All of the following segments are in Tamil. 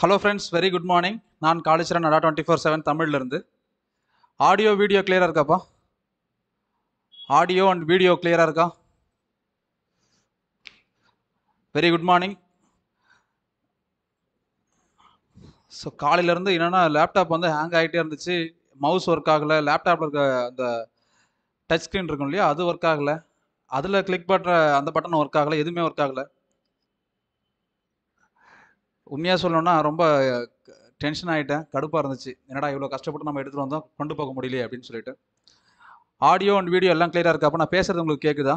Hello friends very good morning நான் காலேஜ்ரன் நடா டுவெண்ட்டி ஃபோர் செவன் தமிழ்லேருந்து ஆடியோ வீடியோ கிளியராக இருக்காப்பா ஆடியோ அண்ட் வீடியோ கிளியராக இருக்கா வெரி குட் மார்னிங் ஸோ காலையிலேருந்து என்னென்னா லேப்டாப் வந்து ஹேங் ஆகிட்டே இருந்துச்சு மவுஸ் ஒர்க் ஆகலை லேப்டாப்பில் இருக்க அந்த டச் ஸ்க்ரீன் இருக்கும் இல்லையா அது ஒர்க் ஆகலை அதில் கிளிக் பண்ணுற அந்த பட்டன் ஒர்க் ஆகலை எதுவுமே ஒர்க் ஆகலை உண்மையாக சொல்லணும்னா ரொம்ப டென்ஷன் ஆகிட்டேன் கடுப்பாக இருந்துச்சு என்னடா இவ்வளோ கஷ்டப்பட்டு நம்ம எடுத்துகிட்டு வந்தோம் கொண்டு போக முடியலையே அப்படின்னு சொல்லிட்டு ஆடியோ அண்ட் வீடியோ எல்லாம் கிளியராக இருக்கு அப்போ நான் பேசுறது உங்களுக்கு கேட்குதா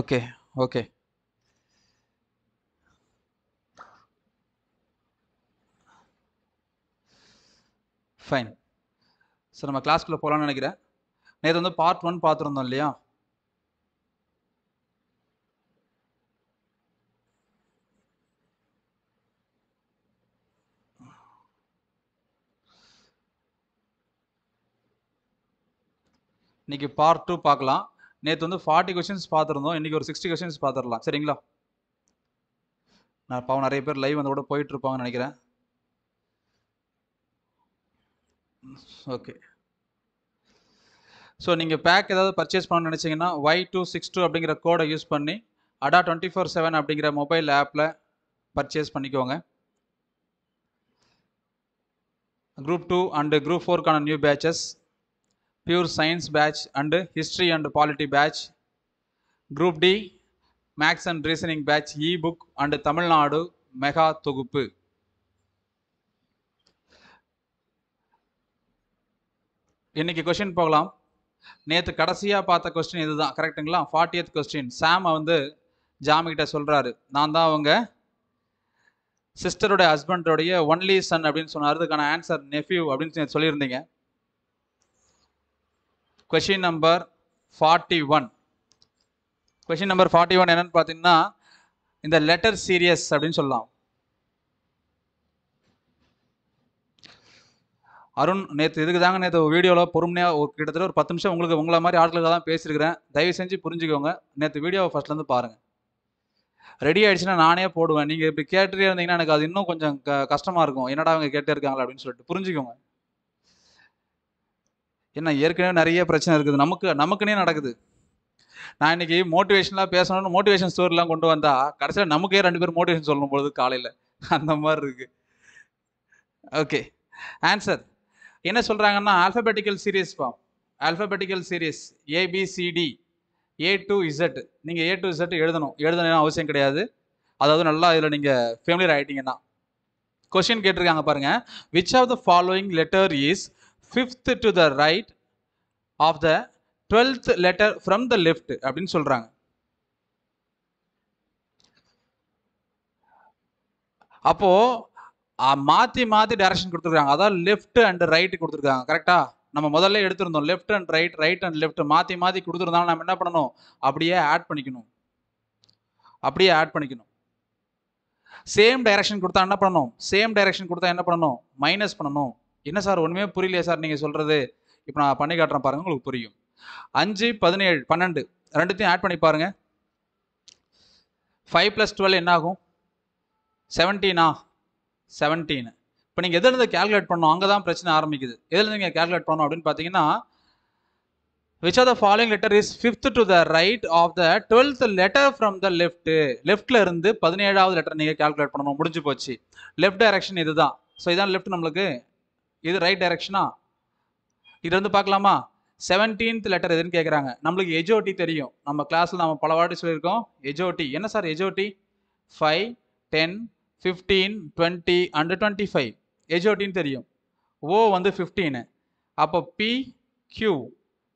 ஓகே ஓகே ஃபைன் சார் நம்ம கிளாஸ்க்குள்ளே போகலான்னு நினைக்கிறேன் நேற்று வந்து பார்ட் ஒன் பார்த்துருந்தோம் இல்லையா இன்றைக்கி பார்ட் டூ பார்க்கலாம் நேற்று வந்து ஃபார்ட்டி கொஷின்ஸ் பார்த்துருந்தோம் இன்றைக்கி ஒரு சிக்ஸ்டி கொஷின்ஸ் பார்த்துடலாம் சரிங்களா நான் பாவம் நிறைய பேர் லைவ் வந்து கூட போயிட்டுருப்பாங்கன்னு நினைக்கிறேன் ஓகே ஸோ நீங்கள் பேக் ஏதாவது பர்ச்சேஸ் பண்ணணும்னு நினச்சிங்கன்னா ஒய் டூ சிக்ஸ் டூ அப்படிங்கிற கோடை யூஸ் பண்ணி அடா டுவெண்ட்டி ஃபோர் செவன் அப்படிங்கிற மொபைல் ஆப்பில் பர்ச்சேஸ் பண்ணிக்கோங்க குரூப் டூ அண்டு குரூப் ஃபோருக்கான new batches pure science batch and history and polity batch group D maths and reasoning batch E book and Tamil Nadu mega தொகுப்பு இன்றைக்கி கொஷின் போகலாம் நேற்று கடைசியாக பார்த்த கொஸ்டின் இதுதான் கரெக்டுங்களா எய்த் கொஸ்டின் சாம் வந்து ஜாமிகிட்ட சொல்கிறாரு நான் தான் அவங்க சிஸ்டருடைய ஹஸ்பண்டோடைய ஒன்லி சன் அப்படின்னு சொன்னார் அதுக்கான ஆன்சர் நெஃப்யூ அப்படின்னு சொல்லியிருந்தீங்க question number forty one question number forty one என்னன்னு பார்த்தீங்கன்னா இந்த லெட்டர் சீரியஸ் அப்படின்னு சொல்லலாம் அருண் நேற்று இதுக்கு தாங்க நேற்று வீடியோவில் பொறுமையாக ஒரு கிட்டத்தட்ட ஒரு பத்து நிமிஷம் உங்களுக்கு உங்களை மாதிரி ஆட்களுக்கு தான் பேசியிருக்கிறேன் தயவு செஞ்சு புரிஞ்சுக்கோங்க நேற்று வீடியோவை ஃபஸ்ட்லேருந்து பாருங்கள் ரெடி ஆகிடுச்சுன்னா நானே போடுவேன் நீங்கள் இப்படி கேட்டுட்டே இருந்தீங்கன்னா எனக்கு அது இன்னும் கொஞ்சம் க கஷ்டமாக இருக்கும் என்னடா அவங்க கேட்டே இருக்காங்களா அப்படின்னு சொல்லிட்டு புரிஞ்சுக்கோங்க ஏன்னா ஏற்கனவே நிறைய பிரச்சனை இருக்குது நமக்கு நமக்குன்னே நடக்குது நான் இன்னைக்கு மோட்டிவேஷன்லாம் பேசணும்னு மோட்டிவேஷன் ஸ்டோரிலாம் கொண்டு வந்தால் கடைசியில் நமக்கே ரெண்டு பேரும் மோட்டிவேஷன் சொல்லும் பொழுது காலையில் அந்த மாதிரி இருக்குது ஓகே ஆன்சர் என்ன சொல்கிறாங்கன்னா alphabetical series form alphabetical series A B C D A to Z நீங்கள் ஏ டு இசட் எழுதணும் எழுதணும் அவசியம் கிடையாது அதாவது நல்லா இதில் நீங்கள் ஃபேமிலியர் ஆகிட்டீங்கன்னா கொஸ்டின் கேட்டிருக்காங்க பாருங்கள் which of the following letter is fifth to the right of the twelfth letter from the left அப்படின்னு சொல்கிறாங்க அப்போது மாற்றி மாற்றி டைரக்ஷன் கொடுத்துருக்காங்க அதாவது லெஃப்ட் அண்ட் ரைட்டு கொடுத்துருக்காங்க கரெக்டாக நம்ம முதல்ல எடுத்திருந்தோம் left and right right and left மாற்றி மாற்றி கொடுத்துருந்தாலும் நம்ம என்ன பண்ணணும் அப்படியே ஆட் பண்ணிக்கணும் அப்படியே ஆட் பண்ணிக்கணும் சேம் டைரக்ஷன் கொடுத்தா என்ன பண்ணணும் சேம் டைரக்ஷன் கொடுத்தா என்ன பண்ணணும் மைனஸ் பண்ணணும் என்ன சார் ஒன்றுமே புரியலையே சார் நீங்கள் சொல்கிறது இப்போ நான் பண்ணி காட்டுறேன் பாருங்கள் உங்களுக்கு புரியும் அஞ்சு பதினேழு பன்னெண்டு ரெண்டுத்தையும் ஆட் பண்ணி பாருங்கள் ஃபைவ் ப்ளஸ் டுவெல் என்ன ஆகும் செவன்டீனா செவன்டீன் இப்போ நீங்கள் எதுலேருந்து கேல்குலேட் பண்ணணும் அங்கே தான் பிரச்சனை ஆரம்பிக்குது எதுலேருந்து நீங்கள் கேல்குலேட் பண்ணணும் அப்படின்னு பார்த்தீங்கன்னா which are the following letter is fifth to the right of the twelfth letter from the left லெஃப்ட்டில் இருந்து பதினேழாவது லெட்டர் நீங்கள் கேல்குலேட் பண்ணணும் முடிஞ்சு போச்சு லெஃப்ட் டைரக்ஷன் தான் ஸோ இதான் லெஃப்ட் நம்மளுக்கு இது ரைட் டைரக்ஷனா இது வந்து பார்க்கலாமா செவன்டீன்த் லெட்டர் எதுன்னு கேட்குறாங்க நம்மளுக்கு எஜோட்டி தெரியும் நம்ம கிளாஸில் நம்ம பல வாட்டி சொல்லியிருக்கோம் எஜோட்டி என்ன சார் எஜோட்டி five ten fifteen twenty and twenty five எஜோட்டின்னு தெரியும் ஓ வந்து ஃபிஃப்டீனு அப்போ பி கியூ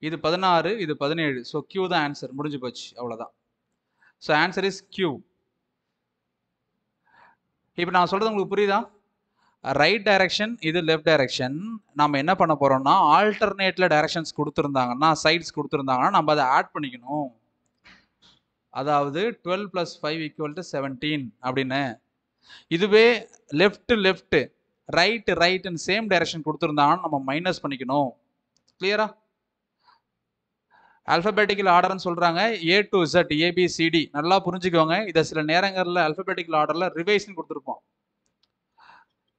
இது பதினாறு இது பதினேழு ஸோ கியூ தான் ஆன்சர் முடிஞ்சு போச்சு அவ்வளோதான் ஸோ ஆன்சர் இஸ் கியூ இப்போ நான் சொல்கிறது உங்களுக்கு புரியுதா ரைட் டைரக்ஷன் இது லெஃப்ட் டைரக்ஷன் நம்ம என்ன பண்ண போகிறோம்னா ஆல்டர்னேட்டில் டைரக்ஷன்ஸ் கொடுத்துருந்தாங்கன்னா சைட்ஸ் கொடுத்துருந்தாங்கன்னா நம்ம அதை ஆட் பண்ணிக்கணும் அதாவது twelve plus five equal to seventeen அப்படின்னு இதுவே லெஃப்ட் லெஃப்ட் ரைட்டு ரைட்டுன்னு சேம் டைரக்ஷன் கொடுத்துருந்தாங்கன்னா நம்ம மைனஸ் பண்ணிக்கணும் கிளியரா அல்ஃபபேட்டிக்கல் ஆர்டர்னு சொல்கிறாங்க ஏ டு இசட் ஏபிசிடி நல்லா புரிஞ்சுக்கோங்க இதை சில நேரங்களில் அல்ஃபபேட்டிக்கல் ஆர்டரில் ரிவைஸ்ன்னு கொடுத்துருப்போம்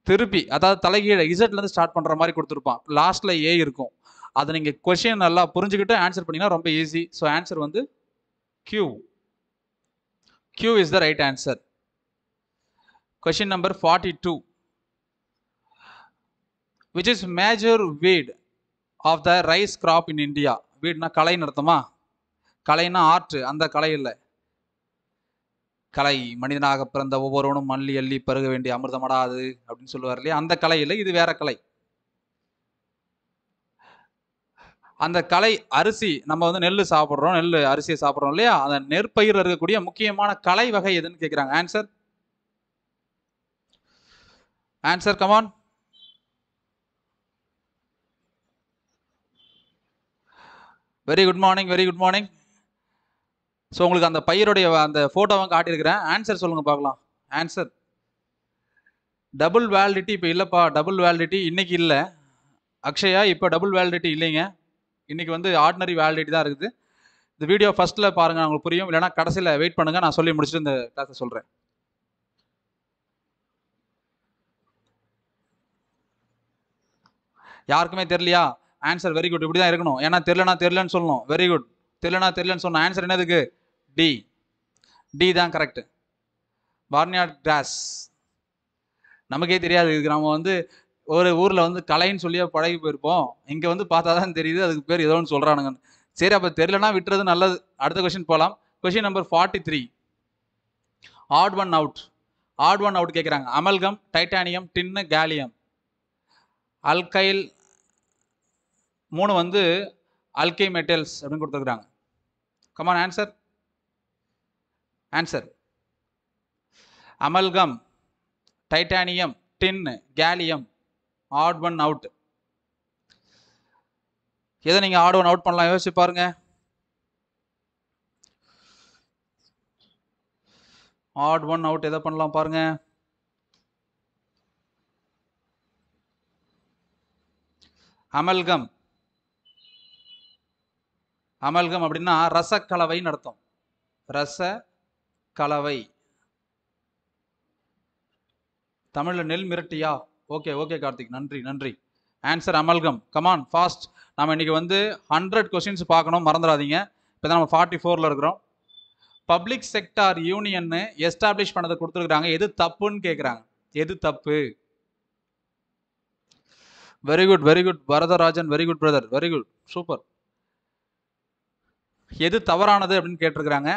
திருப்பி அதாவது தலைகீழ இசட்லேருந்து ஸ்டார்ட் பண்ணுற மாதிரி கொடுத்துருப்பான் லாஸ்ட்டில் ஏ இருக்கும் அதை நீங்கள் கொஷின் நல்லா புரிஞ்சுக்கிட்டு ஆன்சர் பண்ணிங்கன்னா ரொம்ப ஈஸி ஸோ ஆன்சர் வந்து Q Q is the right answer question number forty two which is major weed of the rice crop in India வீட்னா கலை அர்த்தமா கலைன்னா ஆர்ட் அந்த கலை இல்லை கலை மனிதனாக பிறந்த ஒவ்வொருவனும் மல்லி அள்ளி பருக வேண்டிய அமிர்தமடாது அப்படின்னு சொல்லுவார் இல்லையா அந்த கலை இல்லை இது வேற கலை அந்த கலை அரிசி நம்ம வந்து நெல் சாப்பிட்றோம் நெல் அரிசியை சாப்பிட்றோம் இல்லையா அந்த நெற்பயிர் இருக்கக்கூடிய முக்கியமான கலை வகை எதுன்னு கேட்குறாங்க answer answer come on very good morning very good morning so உங்களுக்கு அந்த பையருடைய அந்த ஃபோட்டோவும் காட்டியிருக்கிறேன் ஆன்சர் சொல்லுங்கள் பார்க்கலாம் ஆன்சர் டபுள் வேலிடிட்டி இப்போ இல்லைப்பா டபுள் வேலிடிட்டி இன்றைக்கி இல்லை அக்ஷயா இப்போ டபுள் வேலிடிட்டி இல்லைங்க இன்றைக்கி வந்து ஆர்டினரி வேலிடிட்டி தான் இருக்குது இந்த வீடியோ ஃபஸ்ட்டில் பாருங்கள் உங்களுக்கு புரியும் இல்லைனா கடைசியில் வெயிட் பண்ணுங்கள் நான் சொல்லி முடிச்சுட்டு இந்த கிளாஸை சொல்கிறேன் யாருக்குமே தெரியலையா ஆன்சர் வெரி குட் இப்படி தான் இருக்கணும் ஏன்னா தெரிலனா தெரிலன்னு சொல்லணும் வெரி குட் தெரியலனா தெரியலன்னு சொன்ன ஆன்சர் என்னதுக்கு டி டி தான் கரெக்டு பார்னியார்ட் கிராஸ் நமக்கே தெரியாது இதுக்கு நம்ம வந்து ஒரு ஊரில் வந்து கலைன்னு சொல்லியே பழகி போயிருப்போம் இங்கே வந்து பார்த்தா தான் தெரியுது அதுக்கு பேர் ஏதோ ஒன்று சொல்கிறானுங்கன்னு சரி அப்போ தெரிலனா விட்டுறது நல்லது அடுத்த கொஷின் போகலாம் question number forty three odd one out odd one out கேட்குறாங்க அமல்கம் டைட்டானியம் டின்னு கேலியம் அல்கைல் மூணு வந்து அல்கை மெட்டல்ஸ் அப்படின்னு கொடுத்துருக்குறாங்க come on answer answer amalgam titanium tin gallium odd one out எதை நீங்கள் ஆட் ஒன் அவுட் பண்ணலாம் யோசிச்சு பாருங்க ஆட் ஒன் அவுட் எதை பண்ணலாம் பாருங்க அமல்கம் அமல்கம் அப்படின்னா ரசக்கலவை நடத்தும் ரச கலவை தமிழில் நெல் மிரட்டியா ஓகே ஓகே கார்த்திக் நன்றி நன்றி ஆன்சர் அமல்கம் கமான் ஃபாஸ்ட் நம்ம இன்னைக்கு வந்து ஹண்ட்ரட் கொஸ்டின்ஸ் பார்க்கணும் மறந்துடாதீங்க இப்போ தான் நம்ம ஃபார்ட்டி ஃபோரில் இருக்கிறோம் பப்ளிக் செக்டார் யூனியன்னு எஸ்டாப்ளிஷ் பண்ணதை கொடுத்துருக்குறாங்க எது தப்புன்னு கேட்குறாங்க எது தப்பு very good very good Bharatharajan very good brother very good super எது தவறானது அப்படின்னு கேட்டிருக்கிறாங்க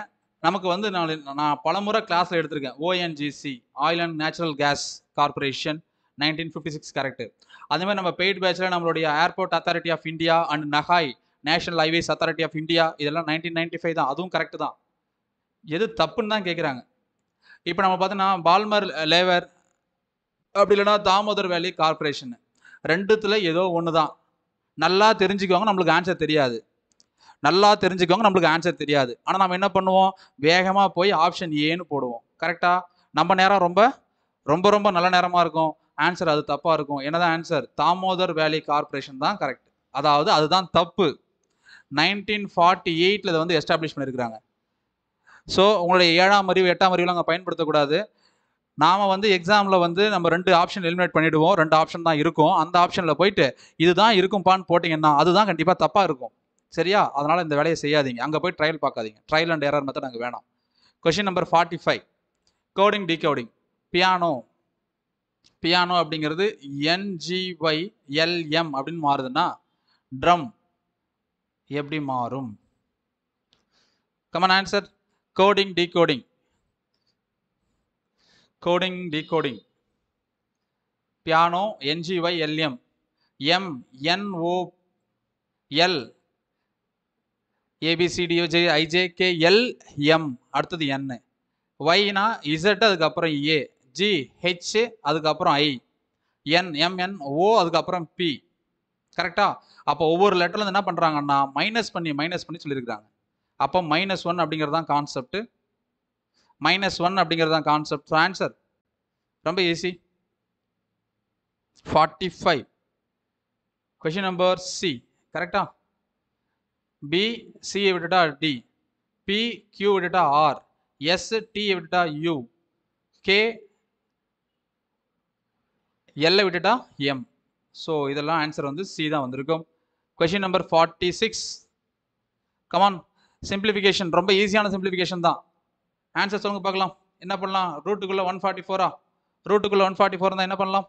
நமக்கு வந்து நான் நான் பலமுறை கிளாஸில் எடுத்திருக்கேன் ONGC oil and natural gas corporation nineteen fifty six correct அதேமாதிரி மாதிரி நம்ம பெய்ட் பேட்சில் நம்மளுடைய airport authority of India and நஹாய் national highways authority of India இதெல்லாம் நைன்டீன் நைன்டி ஃபைவ் தான் அதுவும் கரெக்ட் தான் எது தப்புன்னு தான் கேட்குறாங்க இப்போ நம்ம பார்த்தோன்னா பால்மர் லேவர் அப்படி இல்லைன்னா தாமோதர் வேலி கார்பரேஷன் ரெண்டுத்தில் ஏதோ ஒன்று தான் நல்லா தெரிஞ்சுக்குவாங்க நம்மளுக்கு ஆன்சர் தெரியாது நல்லா தெரிஞ்சுக்கோங்க நம்மளுக்கு ஆன்சர் தெரியாது ஆனால் நம்ம என்ன பண்ணுவோம் வேகமாக போய் ஆப்ஷன் ஏன்னு போடுவோம் கரெக்டாக நம்ம நேரம் ரொம்ப ரொம்ப ரொம்ப நல்ல நேரமாக இருக்கும் ஆன்சர் அது தப்பாக இருக்கும் என்னதான் ஆன்சர் தாமோதர் வேலி கார்பரேஷன் தான் கரெக்ட் அதாவது அதுதான் தப்பு நைன்டீன் ஃபார்ட்டி எயிட்டில் இதை வந்து எஸ்டாப்ளிஷ் பண்ணியிருக்கிறாங்க ஸோ உங்களுடைய ஏழாம் அறிவு எட்டாம் அறிவுலாம் அங்கே பயன்படுத்தக்கூடாது நாம் வந்து எக்ஸாமில் வந்து நம்ம ரெண்டு ஆப்ஷன் எலிமினேட் பண்ணிவிடுவோம் ரெண்டு ஆப்ஷன் தான் இருக்கும் அந்த ஆப்ஷனில் போயிட்டு இதுதான் இருக்கும்பான்னு போட்டிங்கன்னா அதுதான் கண்டிப்பாக தப்பாக இருக்கும் சரியா அதனால் இந்த வேலையை செய்யாதீங்க அங்கே போய் ட்ரையல் பார்க்காதீங்க ட்ரையல் அண்ட் ஏரர் மெத்தட் அங்கே வேணாம் question number forty five coding decoding piano piano அப்படிங்கிறது என்ஜிஒய் எல்எம் அப்படின்னு மாறுதுன்னா ட்ரம் எப்படி மாறும் come on answer coding decoding coding decoding piano NGY LM M NO L ABCDUJ IJK L M அடுத்தது என்னு ஒய்னா இசட் அதுக்கப்புறம் ஏ ஜி ஹெச் அதுக்கப்புறம் ஐ என் எம்என் ஓ அதுக்கப்புறம் பி கரெக்டா அப்போ ஒவ்வொரு லெட்டர்லேருந்து என்ன பண்ணுறாங்கன்னா மைனஸ் பண்ணி மைனஸ் பண்ணி சொல்லியிருக்காங்க அப்போ மைனஸ் ஒன் அப்படிங்கிறது தான் கான்செப்ட் மைனஸ் ஒன் அப்படிங்கிறது தான் கான்செப்ட் ஆன்சர் ரொம்ப easy forty five question number C கரெக்டா பி சியை விட்டுட்டா டி பி கியூ விட்டுட்டா ஆர் எஸ் டியை விட்டுட்டா யூ கே எல்லை விட்டுட்டா எம் ஸோ இதெல்லாம் ஆன்சர் வந்து சி தான் வந்திருக்கும் question number forty six come on simplification ரொம்ப ஈஸியான சிம்பிளிஃபிகேஷன் தான் ஆன்சர் சொல்லுங்க பார்க்கலாம் என்ன பண்ணலாம் ரூட்டுக்குள்ளே ஒன் ஃபார்ட்டி ஃபோரா ரூட்டுக்குள்ளே ஒன் ஃபார்ட்டி ஃபோர் தான் என்ன பண்ணலாம்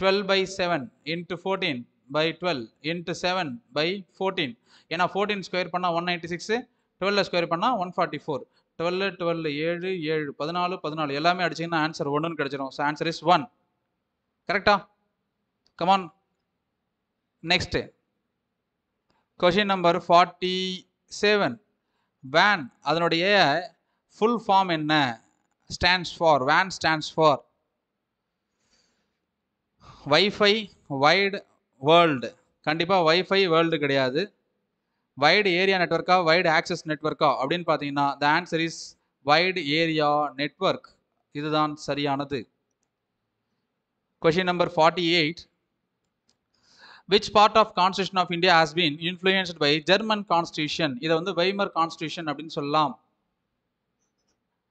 twelve by seven into fourteen by twelve into seven by fourteen ஏன்னா ஃபோர்டீன் ஸ்கொயர் பண்ணால் ஒன் நைன்ட்டி சிக்ஸு டுவெல்ல ஸ்கொயர் பண்ணால் one forty four twelve twelve ஏழு ஏழு பதினாலு பதினாலு எல்லாமே அடிச்சிங்கன்னா ஆன்சர் ஒன்றுன்னு கிடச்சிரும் ஆன்சர் இஸ் ஒன் கரெக்டா come on next question number forty seven வேன் அதனுடைய ஃபுல் ஃபார்ம் என்ன ஸ்டாண்ட்ஸ் ஃபார் வேன் stands for WiFi wide world கண்டிப்பாக வைஃபை வேர்ல்டு கிடையாது வைடு ஏரியா நெட்ஒர்க்கா வைடு ஆக்சஸ் நெட்ஒர்க்கா அப்படின்னு பார்த்தீங்கன்னா the answer is wide area network இதுதான் சரியானது question number forty eight which part of constitution of India has been influenced by German constitution இதை வந்து வைமர் கான்ஸ்டியூஷன் அப்படின்னு சொல்லலாம்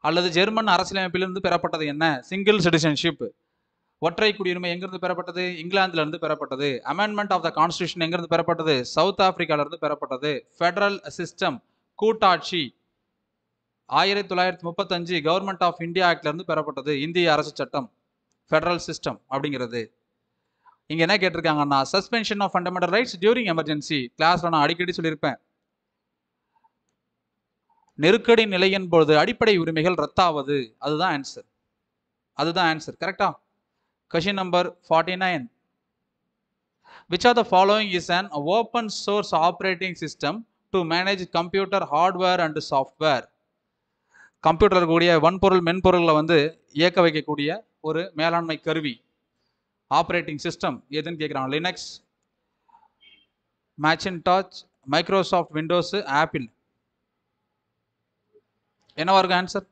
அல்லது ஜெர்மன் அரசியலமைப்பிலிருந்து பெறப்பட்டது என்ன சிங்கிள் சிட்டிசன்ஷிப் ஒற்றை குடியுரிமை எங்கிருந்து பெறப்பட்டது இங்கிலாந்துல இருந்து பெறப்பட்டது அமெண்ட்மெண்ட் ஆஃப் த கான்ஸ்டியூஷன் எங்கிருந்து பெறப்பட்டது சவுத் ஆப்பிரிக்கால இருந்து பெறப்பட்டது ஃபெடரல் சிஸ்டம் கூட்டாட்சி ஆயிரத்தி தொள்ளாயிரத்தி முப்பத்தஞ்சு கவர்மெண்ட் ஆஃப் இந்தியா ஆக்ட்ல இருந்து பெறப்பட்டது இந்திய அரசு சட்டம் ஃபெடரல் சிஸ்டம் அப்படிங்கிறது இங்கே என்ன கேட்டிருக்காங்கன்னா suspension of fundamental rights during emergency கிளாஸில் நான் அடிக்கடி சொல்லியிருப்பேன் நெருக்கடி நிலையின் பொழுது அடிப்படை உரிமைகள் ரத்தாவது அதுதான் ஆன்சர் அதுதான் ஆன்சர் கரெக்டா number forty nine Which are the following is an open source operating system to manage computer hardware and software computer கூடிய வன்பொருள் மென்பொருளை வந்து இயக்க வைக்கக்கூடிய ஒரு மேலாண்மை கருவி ஆப்ரேட்டிங் சிஸ்டம் எதுன்னு கேட்குறாங்க லினக்ஸ் மேச்சின் மேச்சின்டாச் மைக்ரோசாஃப்ட் விண்டோஸு ஆப்பிள் என்னவா இருக்கும் answer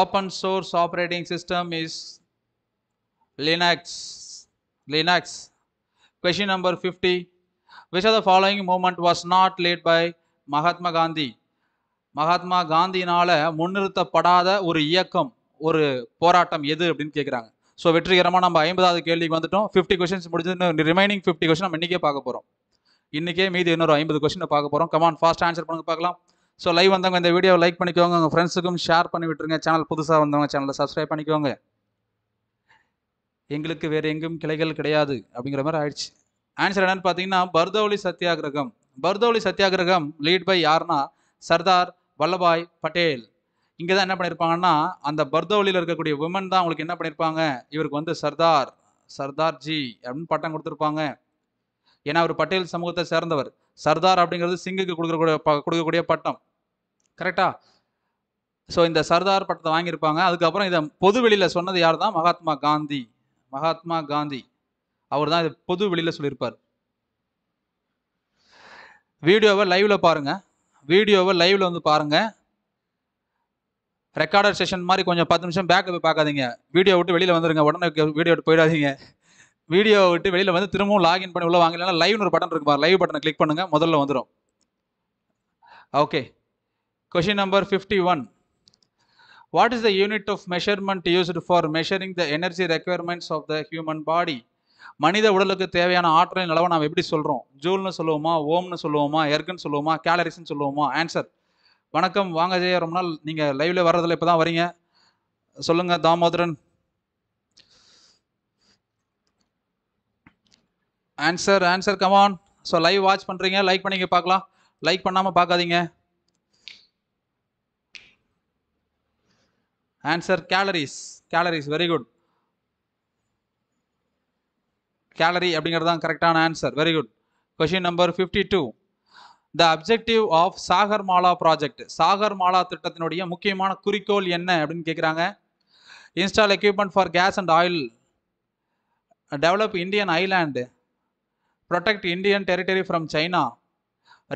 open source operating system is Linux. Linux. Question number fifty Which of the following movement was not led by Mahatma Gandhi Mahatma காந்தினால் முன்னிறுத்தப்படாத ஒரு இயக்கம் ஒரு போராட்டம் எது அப்படின்னு கேட்குறாங்க ஸோ வெற்றிகரமாக நம்ம ஐம்பதாவது கேள்விக்கு வந்துட்டோம் ஃபிஃப்டி கொஸ்டின்ஸ் முடிஞ்சு ரிமைனிங் ஃபிஃப்டி கொஷின் நம்ம இன்றைக்கே பார்க்க போகிறோம் இன்றைக்கே மீது இன்னொரு ஐம்பது கொஸ்டினை பார்க்க போகிறோம் கமான் ஃபாஸ்ட் ஆன்சர் பண்ணுங்க பார்க்கலாம் ஸோ லைவ் வந்தவங்க இந்த வீடியோவை லைக் பண்ணிக்கோங்க உங்கள் ஃப்ரெண்ட்ஸுக்கும் ஷேர் பண்ணி விட்டுருங்க சேனல் புதுசாக வந்தவங்க சேனலை சப்ஸ்கிரைப் பண்ணிக்கோங்க எங்களுக்கு வேறு எங்கும் கிளைகள் கிடையாது அப்படிங்கிற மாதிரி ஆயிடுச்சு ஆன்சர் என்னன்னு பார்த்தீங்கன்னா பர்தௌலி சத்தியாகிரகம் பர்தௌலி சத்தியாகிரகம் லீட் பை யாருன்னா சர்தார் வல்லபாய் பட்டேல் இங்கே தான் என்ன பண்ணியிருப்பாங்கன்னா அந்த பர்தௌலியில் இருக்கக்கூடிய உமன் தான் அவங்களுக்கு என்ன பண்ணியிருப்பாங்க இவருக்கு வந்து சர்தார் சர்தார்ஜி அப்படின்னு பட்டம் கொடுத்துருப்பாங்க ஏன்னா அவர் பட்டேல் சமூகத்தை சேர்ந்தவர் சர்தார் அப்படிங்கிறது சிங்குக்கு கொடுக்கக்கூடிய கொடுக்கக்கூடிய பட்டம் கரெக்டா ஸோ இந்த சர்தார் பட்டத்தை வாங்கியிருப்பாங்க அதுக்கப்புறம் இதை பொது வெளியில் சொன்னது யார் தான் மகாத்மா காந்தி மகாத்மா காந்தி அவர் தான் இதை பொது வெளியில் சொல்லியிருப்பார் வீடியோவை லைவில் பாருங்கள் வீடியோவை லைவில் வந்து பாருங்கள் ரெக்கார்டர் செஷன் மாதிரி கொஞ்சம் பத்து நிமிஷம் பேக்கப் பார்க்காதீங்க வீடியோ விட்டு வெளியில் வந்துடுங்க உடனே வீடியோ போயிடாதீங்க வீடியோவை விட்டு வெளியில் வந்து திரும்பவும் லாகின் பண்ணி உள்ள வாங்கலாம் லைவ்னு ஒரு பட்டன் இருக்குமா லைவ் பட்டனை கிளிக் பண்ணுங்கள் முதல்ல வந்துடும் okay question number fifty one what is the unit of measurement used for measuring the energy requirements of the human body மனித உடலுக்கு தேவையான ஆற்றலின் அளவை நாம் எப்படி சொல்கிறோம் ஜூல்னு சொல்லுவோமா ஓம்னு சொல்லுவோமா எர்க்குன்னு சொல்லுவோமா கேலரிஸ்ன்னு சொல்லுவோமா ஆன்சர் வணக்கம் வாங்க ஜெய ரொம்ப நாள் நீங்கள் லைவில் வர்றதில் இப்போ தான் வரீங்க சொல்லுங்கள் Damodharan answer answer come on so live watch பண்ணுறீங்க லைக் பண்ணிங்க பார்க்கலாம் லைக் பண்ணாமல் பார்க்காதீங்க answer calories calories very good calorie அப்படிங்கிறது தான் கரெக்டான answer very good question number fifty two the objective of Sagar Mala project Sagar Mala திட்டத்தினுடைய முக்கியமான குறிக்கோள் என்ன அப்படின்னு கேட்குறாங்க install equipment for gas and oil develop Indian island protect Indian territory from China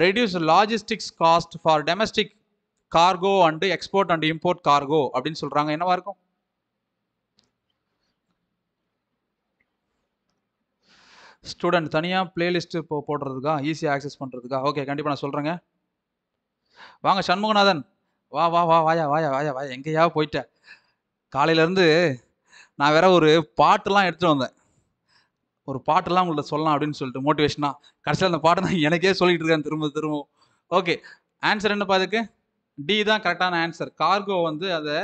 reduce logistics cost for domestic cargo and export and import cargo அப்படின்னு சொல்கிறாங்க என்னவாக இருக்கும் ஸ்டூடெண்ட் தனியாக பிளேலிஸ்ட் இப்போ போடுறதுக்கா ஈஸியாக ஆக்சஸ் பண்ணுறதுக்கா ஓகே கண்டிப்பாக நான் சொல்கிறேங்க வாங்க சண்முகநாதன் வா வா வா வாயா வாயா வாயா வாயா எங்கேயாவது போயிட்டேன் காலையிலேருந்து நான் வேற ஒரு பாட்டுலாம் எடுத்துகிட்டு வந்தேன் ஒரு பாட்டெல்லாம் உங்களை சொல்லலாம் அப்படின்னு சொல்லிட்டு மோட்டிவேஷனாக கடைசியில் அந்த பாட்டை நான் எனக்கே சொல்லிட்டு இருக்கேன் திரும்ப திரும்பவும் ஓகே ஆன்சர் என்னப்பா இதுக்கு டி தான் கரெக்டான ஆன்சர் கார்கோ வந்து அதை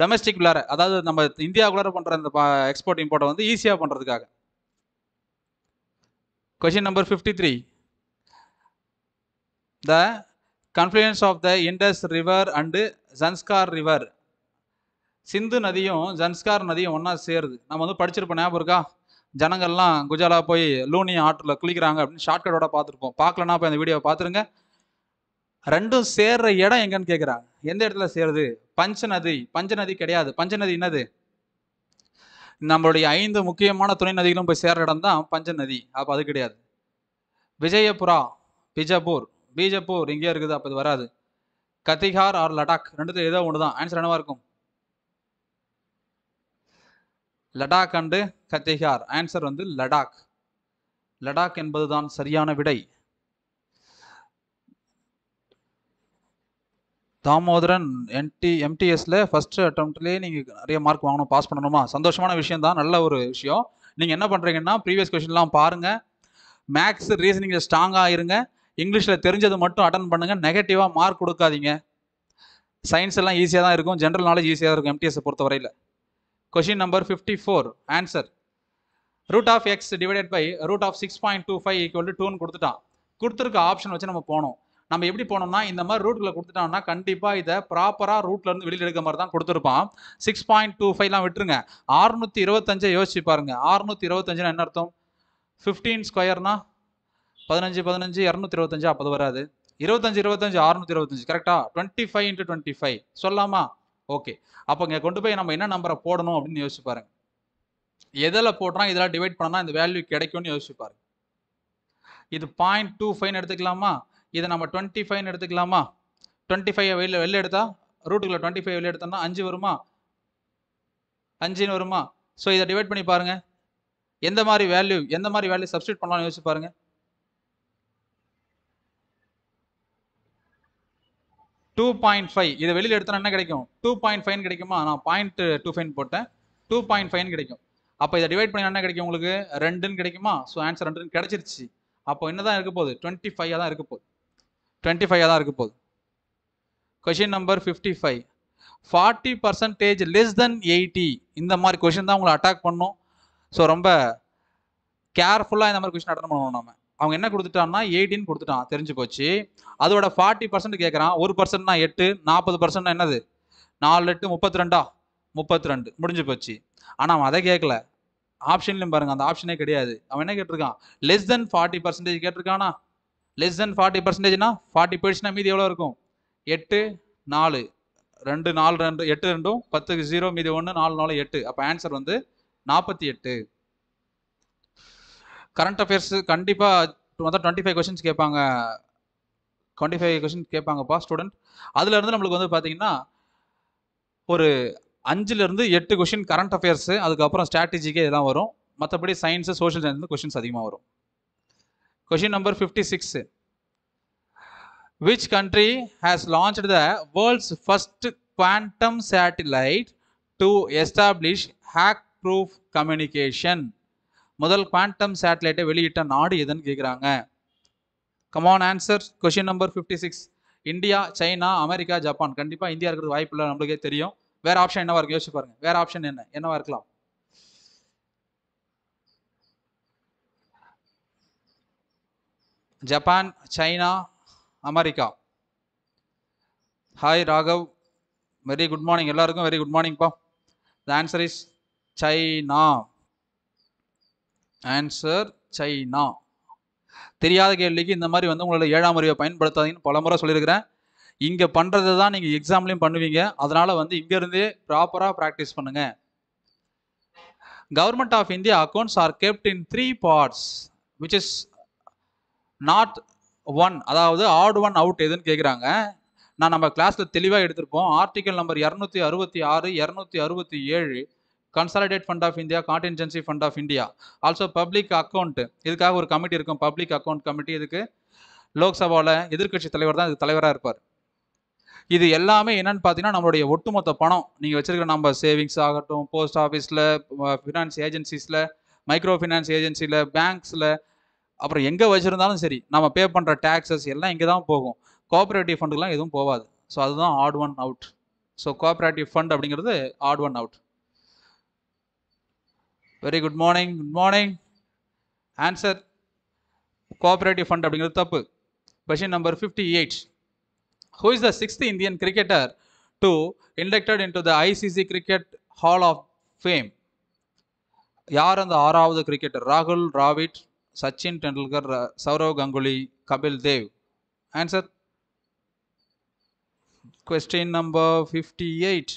டொமஸ்டிக் உள்ளார அதாவது நம்ம இந்தியாவுக்குள்ளார பண்ணுற அந்த எக்ஸ்போர்ட் இம்போர்ட்டை வந்து ஈஸியாக பண்ணுறதுக்காக question number fifty three the confluence of the Indus river and Zanskar river Sindhu நதியும் ஜன்ஸ்கார் நதியும் ஒன்றா சேருது நம்ம வந்து படிச்சிருப்போம் ஞாபகம் இருக்கா ஜனங்கள்லாம் குஜாலா போய் லூனி ஆற்றில் குளிக்கிறாங்க அப்படின்னு ஷார்ட்கட்டோட பார்த்துருப்போம் பார்க்கலன்னா போய் அந்த வீடியோவை பார்த்துருங்க ரெண்டும் சேர்ற இடம் எங்கன்னு கேட்குறாங்க எந்த இடத்துல சேருது பஞ்ச நதி பஞ்ச நதி கிடையாது பஞ்ச நதி என்னது நம்மளுடைய ஐந்து முக்கியமான துணை நதிகளும் போய் சேர்ற இடம் தான் பஞ்ச நதி அப்போ அது கிடையாது விஜயபுரா பிஜப்பூர் பீஜப்பூர் இங்கேயே இருக்குது அப்போ இது வராது கத்திகார் ஆர் லடாக் ரெண்டுத்துல ஏதோ ஒன்று தான் ஆன்சர் என்னவா இருக்கும் லடாக் அண்டு கத்தேகார் ஆன்சர் வந்து லடாக் லடாக் என்பதுதான் சரியான விடை தாமோதரன் என்டி எம்டிஎஸ்ல ஃபர்ஸ்ட் அட்டம்ப்ட்லேயே நீங்கள் நிறைய மார்க் வாங்கணும் பாஸ் பண்ணணுமா சந்தோஷமான விஷயம் தான் நல்ல ஒரு விஷயம் நீங்கள் என்ன பண்ணுறீங்கன்னா ப்ரீவியஸ் கொஷின்லாம் பாருங்கள் மேக்ஸ் ரீசனிங்கில் ஸ்ட்ராங்காக இருங்க இங்கிலீஷில் தெரிஞ்சது மட்டும் அட்டன் பண்ணுங்கள் நெகட்டிவாக மார்க் கொடுக்காதீங்க சயின்ஸ் எல்லாம் ஈஸியாக தான் இருக்கும் ஜென்ரல் நாலேஜ் ஈஸியாக இருக்கும் எம்டிஎஸ்ஸை வரையில் question number number four answer root of X divided by root of six point two five equal to டூன்னு கொடுத்துட்டான் கொடுத்துருக்க ஆப்ஷன் வச்சு நம்ம போனோம் நம்ம எப்படி போனோம்னா இந்த மாதிரி ரூட்டில் கொடுத்துட்டோம்னா கண்டிப்பாக இதை ப்ராப்பராக ரூட்லேருந்து வெளியில் எடுக்க மாதிரி தான் கொடுத்துருப்பான் சிக்ஸ் பாயிண்ட் டூ ஃபைவ்லாம் விட்டுருங்க ஆறுநூற்றி இருபத்தஞ்சை யோசிச்சு பாருங்க ஆறுநூற்றி இருபத்தஞ்சுனா என்ன அர்த்தம் ஃபிஃப்டீன் ஸ்கொயர்னா பதினஞ்சு பதினஞ்சு இரநூத்தி இருபத்தஞ்சு அப்போது வராது இருபத்தஞ்சு இருபத்தஞ்சு ஆறுநூற்றி இருபத்தஞ்சு கரெக்டாக twenty five into twenty five சொல்லாமா ஓகே அப்போ இங்கே கொண்டு போய் நம்ம என்ன நம்பரை போடணும் அப்படின்னு யோசிச்சு பாருங்க எதில் போடுறோம் இதெல்லாம் டிவைட் பண்ணால் இந்த வேல்யூ கிடைக்கும்னு யோசிச்சு பாருங்க இது பாயிண்ட் டூ ஃபைவ் எடுத்துக்கலாமா இதை நம்ம டுவெண்ட்டி ஃபைவ்னு எடுத்துக்கலாமா டுவெண்ட்டி ஃபைவ் வெளில வெளில எடுத்தா ரூட்டுக்குள்ள டுவெண்ட்டி ஃபைவ் வெளில எடுத்தோம்னா அஞ்சு வருமா அஞ்சுன்னு வருமா ஸோ இதை டிவைட் பண்ணி பாருங்கள் எந்த மாதிரி வேல்யூ எந்த மாதிரி வேல்யூ சப்ஸ்டியூட் பண்ணலாம்னு யோசிச்சு பாருங்கள் டூ பாயிண்ட் ஃபைவ் இதை வெளியில் எடுத்தோம்னா என்ன கிடைக்கும் டூ பாயிண்ட் ஃபைவ் கிடைக்குமா நான் பாயிண்ட் டூ ஃபைன் போட்டேன் டூ பாயிண்ட் ஃபைவ் கிடைக்கும் அப்போ இதை டிவைட் பண்ணி என்ன கிடைக்கும் உங்களுக்கு ரெண்டுன்னு கிடைக்குமா ஸோ ஆன்சர் ரெண்டுன்னு கிடைச்சிருச்சு அப்போ என்ன தான் இருக்க போகுது டுவெண்ட்டி ஃபைவாக தான் இருக்க போகுது டுவெண்ட்டி ஃபைவாக தான் இருக்க போகுது question number fifty five forty percentage less than eighty இந்த மாதிரி கொஷின் தான் உங்களை அட்டாக் பண்ணும் ஸோ ரொம்ப கேர்ஃபுல்லாக இந்த மாதிரி கொஷின் அட்டன் பண்ணணும் நம்ம அவங்க என்ன கொடுத்துட்டான்னா எயிட்டின்னு கொடுத்துட்டான் தெரிஞ்சு போச்சு அதோட ஃபார்ட்டி பர்சன்ட் கேட்குறான் ஒரு பர்சன்ட்னா எட்டு நாற்பது பர்சன்ட்னா என்னது நாலு எட்டு முப்பத்தி ரெண்டா முப்பத்தி ரெண்டு முடிஞ்சு போச்சு ஆனால் அவன் அதை கேட்கல ஆப்ஷன்லையும் பாருங்கள் அந்த ஆப்ஷனே கிடையாது அவன் என்ன கேட்டிருக்கான் லெஸ் தென் ஃபார்ட்டி பர்சன்டேஜ் கேட்டிருக்கானா லெஸ் தென் ஃபார்ட்டி பர்சன்டேஜ்னா ஃபார்ட்டி போயிடுச்சுன்னா மீதி எவ்வளோ இருக்கும் எட்டு நாலு ரெண்டு நாலு ரெண்டு எட்டு ரெண்டும் பத்துக்கு ஜீரோ மீதி ஒன்று நாலு நாலு எட்டு அப்போ ஆன்சர் வந்து நாற்பத்தி எட்டு கரண்ட் அஃபேர்ஸ் கண்டிப்பாக மொத்தம் டுவெண்ட்டி ஃபைவ் கொஷின்ஸ் கேட்பாங்க டுவெண்ட்டி ஃபைவ் கொஷின் கேட்பாங்கப்பா ஸ்டூடெண்ட் அதுலேருந்து நம்மளுக்கு வந்து பார்த்தீங்கன்னா ஒரு அஞ்சுலேருந்து எட்டு கொஷின் கரண்ட் அஃபேர்ஸு அதுக்கப்புறம் ஸ்ட்ராட்டஜிக்கே இதெல்லாம் வரும் மற்றபடி சயின்ஸு சோஷியல் சயின்ஸ் கொஷின்ஸ் அதிகமாக வரும் question number fifty six which country has launch the world's first quantum satellite to establish hack proof communication முதல் குவாண்டம் சேட்டலைட்டை வெளியிட்ட நாடு எதுன்னு கேட்குறாங்க come on answer question number fifty six India China America Japan கண்டிப்பாக இந்தியா இருக்கிறது வாய்ப்பு இல்லை நம்மளுக்கே தெரியும் வேறு ஆப்ஷன் என்னவா இருக்கு யோசிச்சு பாருங்க வேறு ஆப்ஷன் என்ன என்னவா இருக்கலாம் Japan China America hi Raghav very good morning எல்லாருக்கும் வெரி குட் மார்னிங்ப்பா the answer is China answer China தெரியாத கேள்விக்கு இந்த மாதிரி வந்து உங்களோட ஏழாம் அறிவை பயன்படுத்தாதீங்கன்னு பலமுறை சொல்லியிருக்கிறேன் இங்கே பண்ணுறது தான் நீங்கள் எக்ஸாம்லேயும் பண்ணுவீங்க அதனால் வந்து இங்கேருந்தே ப்ராப்பராக ப்ராக்டிஸ் பண்ணுங்கள் government of India accounts are kept in three parts which is not one அதாவது ஆட் ஒன் அவுட் எதுன்னு கேட்குறாங்க நான் நம்ம கிளாஸில் தெளிவாக எடுத்திருப்போம் ஆர்டிக்கல் நம்பர் இரநூத்தி அறுபத்தி ஆறு இரநூத்தி அறுபத்தி ஏழு consolidate fund of India contingency fund of India also public account இதுக்காக ஒரு கமிட்டி இருக்கும் பப்ளிக் அக்கௌண்ட் கமிட்டி இதுக்கு லோக்சபாவில் எதிர்கட்சி தலைவர் தான் இது தலைவராக இருப்பார் இது எல்லாமே என்னன்னு பார்த்தீங்கன்னா நம்மளுடைய ஒட்டுமொத்த பணம் நீங்கள் வச்சிருக்கிற நம்ம சேவிங்ஸ் ஆகட்டும் போஸ்ட் ஆஃபீஸில் ஃபினான்ஸ் ஏஜென்சிஸில் மைக்ரோ ஃபினான்ஸ் ஏஜென்சியில் பேங்க்ஸில் அப்புறம் எங்கே வச்சுருந்தாலும் சரி நம்ம பே பண்ணுற டேக்ஸஸ் எல்லாம் இங்கே தான் போகும் கோஆப்ரேட்டிவ் ஃபண்டுக்கெலாம் எதுவும் போகாது ஸோ அதுதான் odd one out so cooperative fund அப்படிங்கிறது odd one out very good morning good morning answer cooperative fund அப்படிங்கிறது தப்பு question number fifty eight who is the sixth Indian cricketer to inducted into the ICC cricket hall of fame யார் அந்த ஆறாவது கிரிக்கெட்டர் ராகுல் Dravid Sachin Tendulkar Sourav Ganguly Kapil Dev answer question number fifty eight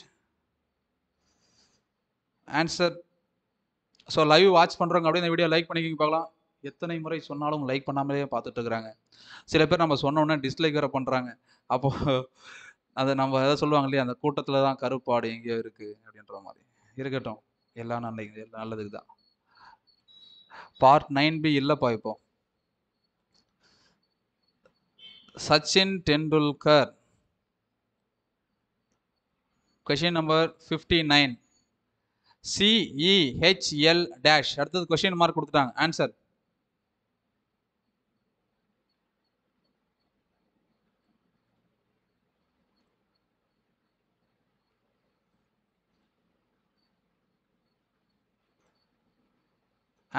answer so live watch பண்ணுறவங்க அப்படியே இந்த வீடியோ லைக் பண்ணிக்கிங்க பார்க்கலாம் எத்தனை முறை சொன்னாலும் லைக் பண்ணாமலே பார்த்துட்டு இருக்கிறாங்க சில பேர் நம்ம சொன்னோன்னே டிஸ்லைக் வேறு பண்ணுறாங்க அப்போது அதை நம்ம எதாவது சொல்லுவாங்க இல்லையா அந்த கூட்டத்தில் தான் கருப்பாடு எங்கேயோ இருக்குது அப்படின்ற மாதிரி இருக்கட்டும் எல்லாம் எல்லாம் நல்லதுக்கு தான் பார்ட் நைன் பி இல்லைப்பா இப்போ Sachin Tendulkar question number fifty nine CEHL dash e அடுத்தது கொஸ்டின் மார்க் கொடுத்துட்டாங்க ஆன்சர்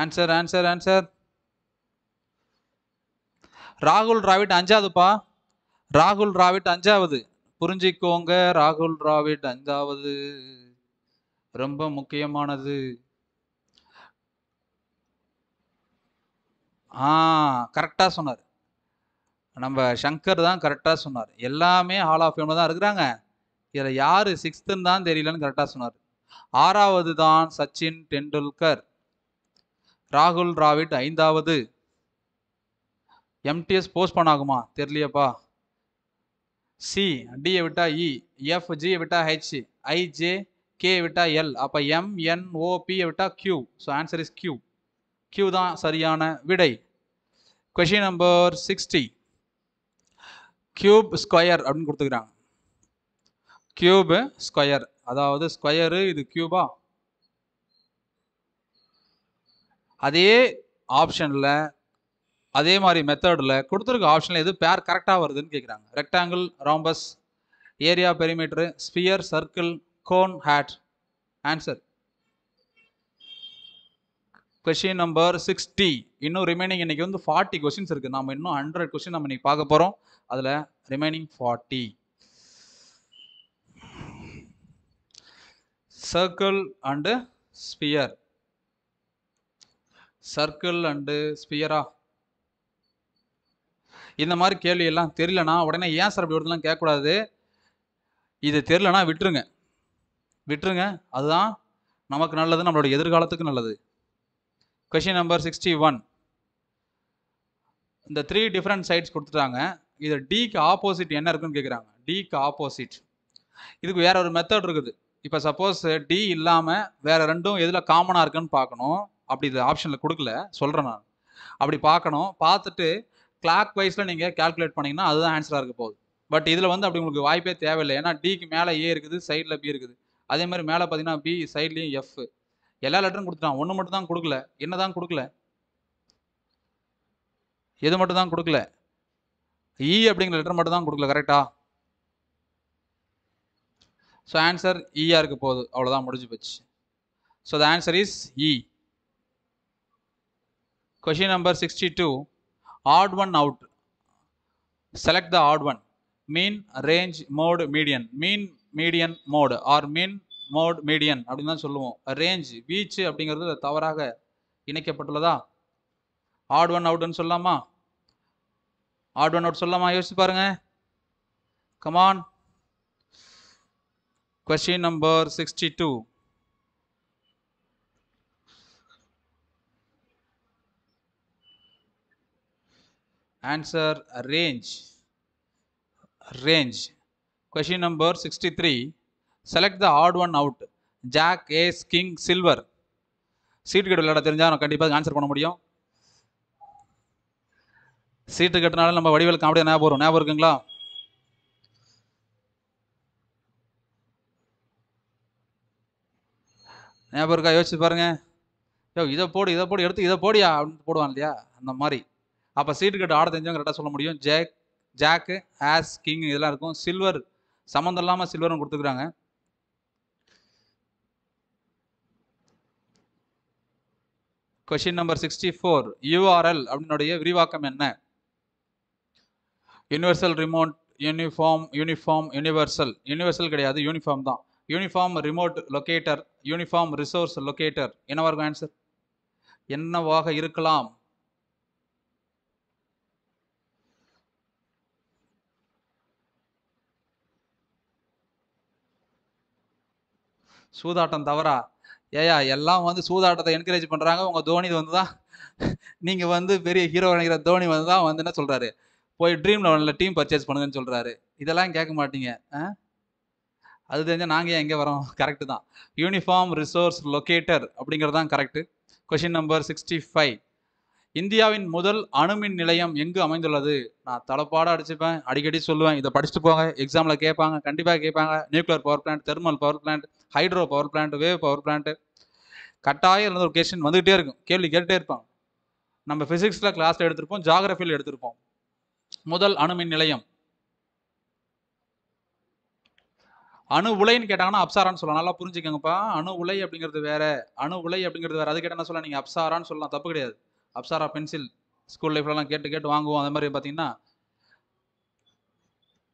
ஆன்சர் ஆன்சர் ஆன்சர் ராகுல் டிராவிட் அஞ்சாவதுப்பா ராகுல் டிராவிட் அஞ்சாவது புரிஞ்சிக்கோங்க ராகுல் டிராவிட் அஞ்சாவது ரொம்ப முக்கியமானது ஆ கரெக்டாக சொன்னார் நம்ம சங்கர் தான் கரெக்டாக சொன்னார் எல்லாமே ஹால் ஆஃப் ஃபேமில் தான் இருக்கிறாங்க இதில் யார் சிக்ஸ்த்துன்னு தான் தெரியலன்னு கரெக்டாக சொன்னார் ஆறாவது தான் சச்சின் டெண்டுல்கர் ராகுல் டிராவிட் ஐந்தாவது எம்டிஎஸ் போஸ்ட் பண்ணாகுமா தெரியலையப்பா சி டியை விட்டா இ e, எஃப் ஜியை விட்டா ஹெச் ஐஜே கே விட்டால் எல் அப்போ எம் என் ஓ பியை விட்டால் Q so answer is Q Q தான் சரியான விடை question number sixty cube square அப்படின்னு கொடுத்துக்கிறாங்க கியூபு ஸ்கொயர் அதாவது ஸ்கொயரு இது கியூபா அதே ஆப்ஷனில் அதே மாதிரி மெத்தடில் கொடுத்துருக்க ஆப்ஷனில் எது பேர் கரெக்டாக வருதுன்னு கேட்குறாங்க rectangle rhombus area perimeter sphere circle cone hat answer question number sixty இன்னும் ரிமைனிங் இன்னைக்கு வந்து ஃபார்ட்டி கொஷின்ஸ் இருக்குது நம்ம இன்னும் ஹண்ட்ரட் கொஷின் நம்ம இன்னைக்கு பார்க்க போகிறோம் அதில் remaining forty circle and sphere circle and ஸ்பியரா இந்த மாதிரி கேள்வியெல்லாம் தெரியலனா உடனே ஏன் சார் அப்படி ஒருத்தெல்லாம் கேட்கக்கூடாது இது தெரிலனா விட்டுருங்க விட்டுருங்க அதுதான் நமக்கு நல்லது நம்மளுடைய எதிர்காலத்துக்கு நல்லது கொஷின் நம்பர் சிக்ஸ்டி ஒன் இந்த த்ரீ டிஃப்ரெண்ட் சைட்ஸ் கொடுத்துட்டாங்க இது டிக்கு ஆப்போசிட் என்ன இருக்குன்னு கேட்குறாங்க டிக்கு ஆப்போசிட் இதுக்கு வேற ஒரு மெத்தட் இருக்குது இப்போ சப்போஸ் டி இல்லாமல் வேற ரெண்டும் எதில் காமனாக இருக்குன்னு பார்க்கணும் அப்படி இது ஆப்ஷனில் கொடுக்கல சொல்கிறேன் நான் அப்படி பார்க்கணும் பார்த்துட்டு கிளாக் வைஸில் நீங்கள் கேல்குலேட் பண்ணிங்கன்னா அதுதான் ஆன்சராக இருக்க போகுது பட் இதில் வந்து அப்படி உங்களுக்கு வாய்ப்பே தேவையில்லை ஏன்னா டிக்கு மேலே ஏ இருக்குது சைடில் பி இருக்குது அதே மாதிரி மேலே பார்த்தீங்கன்னா பி சைட்லேயும் எஃப் எல்லா லெட்டரும் கொடுத்துட்டான் ஒன்று மட்டும் தான் கொடுக்கல என்ன தான் கொடுக்கல எது மட்டும் தான் கொடுக்கல இ e அப்படிங்கிற லெட்டர் மட்டும் தான் கொடுக்கல கரெக்டா ஸோ ஆன்சர் இஆ இருக்கு போகுது அவ்வளோதான் முடிஞ்சு போச்சு so the answer is E question number sixty two odd one out select the odd one mean range mode median mean median mode are mean mode median அப்படின்னு தான் சொல்லுவோம் ரேஞ்ச் வீச்சு அப்படிங்கிறது தவறாக இணைக்கப்பட்டுள்ளதா ஆட் ஒன் அவுட்னு சொல்லலாமா ஆட் ஒன் அவுட் சொல்லலாமா யோசிச்சு பாருங்க come on question number sixty two answer range range question number sixty three select the odd one out jack Ace, King, silver சீட்டு கட்டு விளையாட தெரிஞ்சால் நம்ம கண்டிப்பாக ஆன்சர் பண்ண முடியும் சீட்டு கட்டுனாலும் நம்ம வடிவேல் காமெடியாக ஞாபகம் வரும் ஞாபகம் இருக்குங்களா ஞாபகம் இருக்கா யோசிச்சு பாருங்கள் யோ இதை போடு இதை போடு எடுத்து இதை போடியா அப்படின்னு போடுவான் இல்லையா அந்த மாதிரி அப்போ சீட்டு கட்டு ஆட தெரிஞ்சவங்க கரெக்டாக சொல்ல முடியும் ஜேக் ஜாக்கு ஆஸ் கிங் இதெல்லாம் இருக்கும் சில்வர் சம்மந்தம் இல்லாமல் சில்வரும் கொடுத்துக்கிறாங்க question number sixty four URL அப்படின்னுடைய விரிவாக்கம் என்ன universal remote uniform uniform universal universal கிடையாது யூனிஃபார்ம் தான் uniform remote locator uniform resource locator என்னவா இருக்கும் ஆன்சர் என்னவாக இருக்கலாம் சூதாட்டம் தவறா ஏயா எல்லாம் வந்து சூதாட்டத்தை என்கரேஜ் பண்ணுறாங்க உங்கள் தோனி வந்து தான் நீங்கள் வந்து பெரிய ஹீரோ நினைக்கிற தோனி வந்து தான் வந்து என்ன சொல்கிறாரு போய் ட்ரீம் லெவனில் டீம் பர்ச்சேஸ் பண்ணுங்கன்னு சொல்கிறாரு இதெல்லாம் கேட்க மாட்டீங்க அது தெரிஞ்சால் நாங்கள் ஏன் எங்கே வரோம் கரெக்டு தான் யூனிஃபார்ம் ரிசோர்ஸ் லொக்கேட்டர் அப்படிங்கிறது தான் correct question number sixty five இந்தியாவின் முதல் அணுமின் நிலையம் எங்கு அமைந்துள்ளது நான் தலைப்பாட அடிச்சுப்பேன் அடிக்கடி சொல்லுவேன் இதை படிச்சுட்டு போங்க எக்ஸாமில் கேட்பாங்க கண்டிப்பாக கேட்பாங்க nuclear power plant thermal power plant hydro power plant wave power plant கட்டாயம் இருந்த ஒரு கொஸ்டின் வந்துகிட்டே இருக்கும் கேள்வி கேட்டுட்டே இருப்பாங்க நம்ம ஃபிசிக்ஸில் கிளாஸில் எடுத்திருப்போம் ஜாகிரஃபியில் எடுத்திருப்போம் முதல் அணுமின் நிலையம் அணு உலைன்னு கேட்டாங்கன்னா அப்சாரான்னு சொல்லலாம் நல்லா புரிஞ்சுக்கங்கப்பா அணு உலை அப்படிங்கிறது வேற அணு உலை அப்படிங்கிறது வேற அது கேட்டால் என்ன சொல்லலாம் நீங்கள் அப்சாரான்னு சொல்லலாம் தப்பு கிடையாது அப்சாரா பென்சில் ஸ்கூல் லைஃப்லலாம் கேட்டு கேட்டு வாங்குவோம் அந்த மாதிரி பார்த்தீங்கன்னா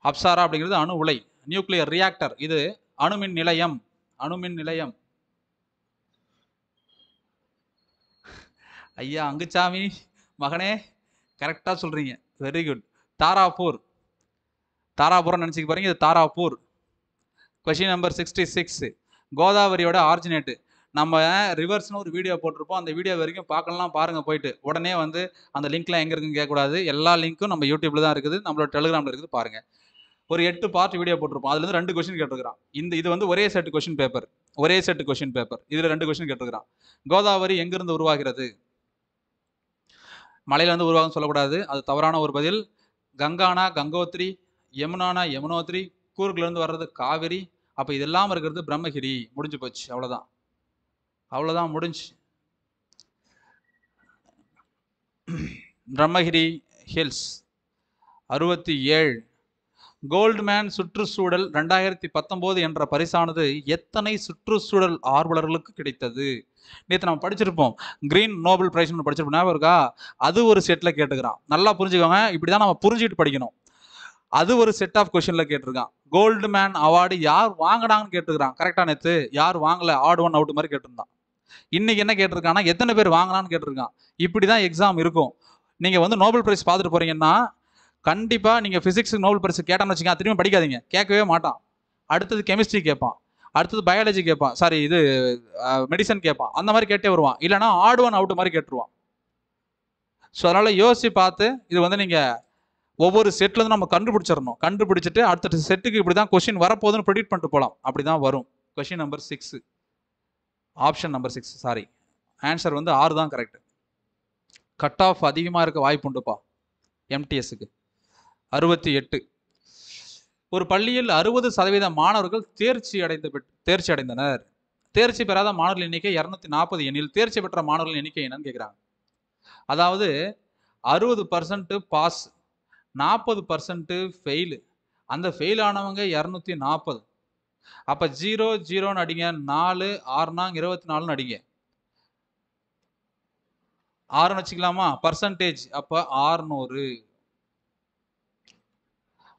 அப்சாரா அப்படிங்கிறது அணு உலை நியூக்ளியர் ரியாக்டர் இது அணுமின் நிலையம் அணுமின் நிலையம் ஐயா அங்குச்சாமி மகனே கரெக்டாக சொல்கிறீங்க வெரி குட் தாராபூர் தாராபுரம் நினச்சிக்க பாருங்க இது Tarapur question number sixty six கோதாவரியோட ஆர்ஜினேட்டு நம்ம ரிவர்ஸ்னு ஒரு வீடியோ போட்டிருப்போம் அந்த வீடியோ வரைக்கும் பார்க்கலாம் பாருங்கள் போயிட்டு உடனே வந்து அந்த லிங்க்லாம் எங்கே இருக்குன்னு கேட்கக்கூடாது எல்லா லிங்க்கும் நம்ம யூடியூப்ல தான் இருக்குது நம்மளோட டெலிகிராமில் இருக்குது பாருங்கள் ஒரு எட்டு பார்ட் வீடியோ போட்டிருப்போம் அதுலேருந்து ரெண்டு கொஸ்டின் கேட்டிருக்கிறான் இந்த இது வந்து ஒரே செட் கொஸ்டின் பேப்பர் ஒரே செட் கொஸ்டின் பேப்பர் இதில் ரெண்டு கொஸ்டின் கேட்டிருக்கிறான் கோதாவரி எங்கிருந்து உருவாகிறது மலையிலேருந்து உருவாகும் சொல்லக்கூடாது அது தவறான ஒரு பதில் கங்கானா கங்கோத்ரி யமுனானா யமுனோத்ரி கூர்கிலேருந்து வர்றது காவிரி அப்போ இதெல்லாம் இருக்கிறது பிரம்மகிரி முடிஞ்சு போச்சு அவ்வளோதான் அவ்வளோதான் முடிஞ்சு பிரம்மகிரி ஹில்ஸ் அறுபத்தி ஏழு கோல்ட்மேன் சுற்றுச்சூழல் ரெண்டாயிரத்தி பத்தொம்போது என்ற பரிசானது எத்தனை சுற்றுச்சூழல் ஆர்வலர்களுக்கு கிடைத்தது நேற்று நம்ம படிச்சிருப்போம் கிரீன் நோபல் பிரைஸ்னு படிச்சிருப்போம் ஞாபகம் இருக்கா அது ஒரு செட்டில் கேட்டுக்கிறான் நல்லா புரிஞ்சுக்கோங்க இப்படி தான் நம்ம புரிஞ்சுக்கிட்டு படிக்கணும் அது ஒரு செட் ஆஃப் கொஷனில் கேட்டிருக்கான் கோல்டு மேன் அவார்டு யார் வாங்கினாங்கன்னு கேட்டுக்கிறான் கரெக்டாக நேற்று யார் வாங்கலை ஆடு ஒன் அவுட் மாதிரி கேட்டிருந்தான் இன்னைக்கு என்ன கேட்டிருக்கான்னா எத்தனை பேர் வாங்கலாம்னு கேட்டிருக்கான் இப்படி தான் எக்ஸாம் இருக்கும் நீங்கள் வந்து நோபல் பிரைஸ் பார்த்துட்டு போகிறீங்கன்னா கண்டிப்பாக நீங்கள் ஃபிசிக்ஸ் நோபல் பிரைஸ் கேட்டான்னு வச்சுக்கோங்க திரும்ப படிக்காதீங்க கேட்கவே மாட்டான் அடுத்தது கெமிஸ்ட்ரி கேட்பான் அடுத்தது பயாலஜி கேட்பான் சாரி இது மெடிசன் கேட்பான் அந்த மாதிரி கேட்டே வருவான் இல்லைனா ஆடு ஒன் அவுட் மாதிரி கேட்டுருவான் ஸோ அதனால் யோசித்து பார்த்து இது வந்து நீங்கள் ஒவ்வொரு செட்லேருந்து நம்ம கண்டுபிடிச்சிடணும் கண்டுபிடிச்சிட்டு அடுத்த செட்டுக்கு இப்படி தான் கொஷின் வரப்போகுதுன்னு ப்ரிடிக்ட் பண்ணிட்டு போகலாம் அப்படி தான் வரும் question number six option number six sorry answer வந்து ஆறு தான் கரெக்ட் கட் ஆஃப் அதிகமாக இருக்க வாய்ப்பு உண்டுப்பா எம்டிஎஸ்க்கு அறுபத்தி எட்டு ஒரு பள்ளியில் அறுபது சதவீத மாணவர்கள் தேர்ச்சி அடைந்து தேர்ச்சி அடைந்தனர் தேர்ச்சி பெறாத மாணவர்கள் எண்ணிக்கை இரநூத்தி நாற்பது எண்ணில் தேர்ச்சி பெற்ற மாணவர்கள் எண்ணிக்கை என்னன்னு கேட்குறாங்க அதாவது அறுபது பர்சன்ட்டு பாஸ் நாற்பது பர்சன்ட்டு ஃபெயிலு அந்த ஃபெயில் ஆனவங்க இரநூத்தி நாற்பது அப்போ ஜீரோ ஜீரோன்னு அடிங்க நாலு ஆறுனாங்க இருபத்தி நாலுன்னு அடிங்க ஆறுன்னு வச்சுக்கலாமா பர்சன்டேஜ் அப்போ ஆறுநூறு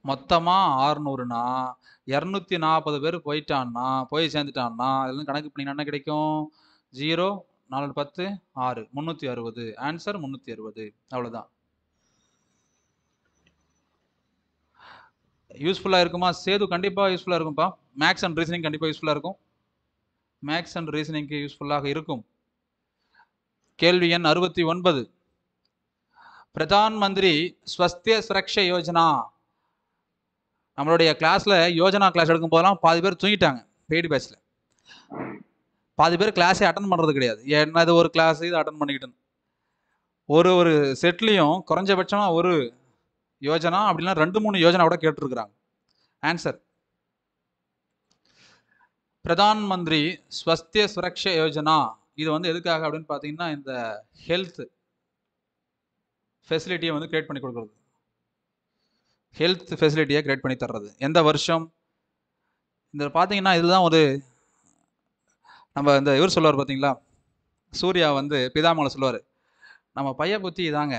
மொத்தமாக ஆறுநூறுனா இரநூத்தி நாற்பது பேர் போயிட்டான்னா போய் சேர்ந்துட்டான்னா இதெல்லாம் கணக்கு பண்ணி என்ன கிடைக்கும் ஜீரோ நாலு பத்து ஆறு முன்னூத்தி அறுபது ஆன்சர் முந்நூற்றி அறுபது அவ்வளோதான் யூஸ்ஃபுல்லாக இருக்குமா சேது கண்டிப்பாக யூஸ்ஃபுல்லாக இருக்கும்ப்பா மேக்ஸ் அண்ட் ரீசனிங் கண்டிப்பாக யூஸ்ஃபுல்லாக இருக்கும் மேக்ஸ் அண்ட் ரீசனிங்க்கு யூஸ்ஃபுல்லாக இருக்கும் கேள்வி எண் அறுபத்தி ஒன்பது பிரதான் மந்திரி ஸ்வஸ்திய சுரக்ஷ யோஜனா நம்மளுடைய கிளாஸில் யோஜனா கிளாஸ் எடுக்கும் போதெல்லாம் பாதி பேர் தூங்கிட்டாங்க பெய்டு பேஸில் பாதி பேர் கிளாஸே அட்டன் பண்ணுறது கிடையாது என்னது ஒரு கிளாஸ் இது அட்டன் பண்ணிக்கிட்டு ஒரு ஒரு செட்லேயும் குறைஞ்சபட்சமாக ஒரு யோஜனா அப்படின்னா ரெண்டு மூணு யோஜனா கூட கேட்டிருக்கிறாங்க ஆன்சர் பிரதான் மந்திரி ஸ்வஸ்திய சுரக்ஷ யோஜனா இது வந்து எதுக்காக அப்படின்னு பார்த்தீங்கன்னா இந்த ஹெல்த் ஃபெசிலிட்டியை வந்து கிரியேட் பண்ணி கொடுக்குறது ஹெல்த் ஃபெசிலிட்டியை கிரியேட் பண்ணி தர்றது எந்த வருஷம் இந்த பார்த்தீங்கன்னா இதுதான் ஒரு நம்ம இந்த இவர் சொல்லுவார் பார்த்தீங்களா சூர்யா வந்து பிதாமலை சொல்லுவார் நம்ம பைய புத்தி இதாங்க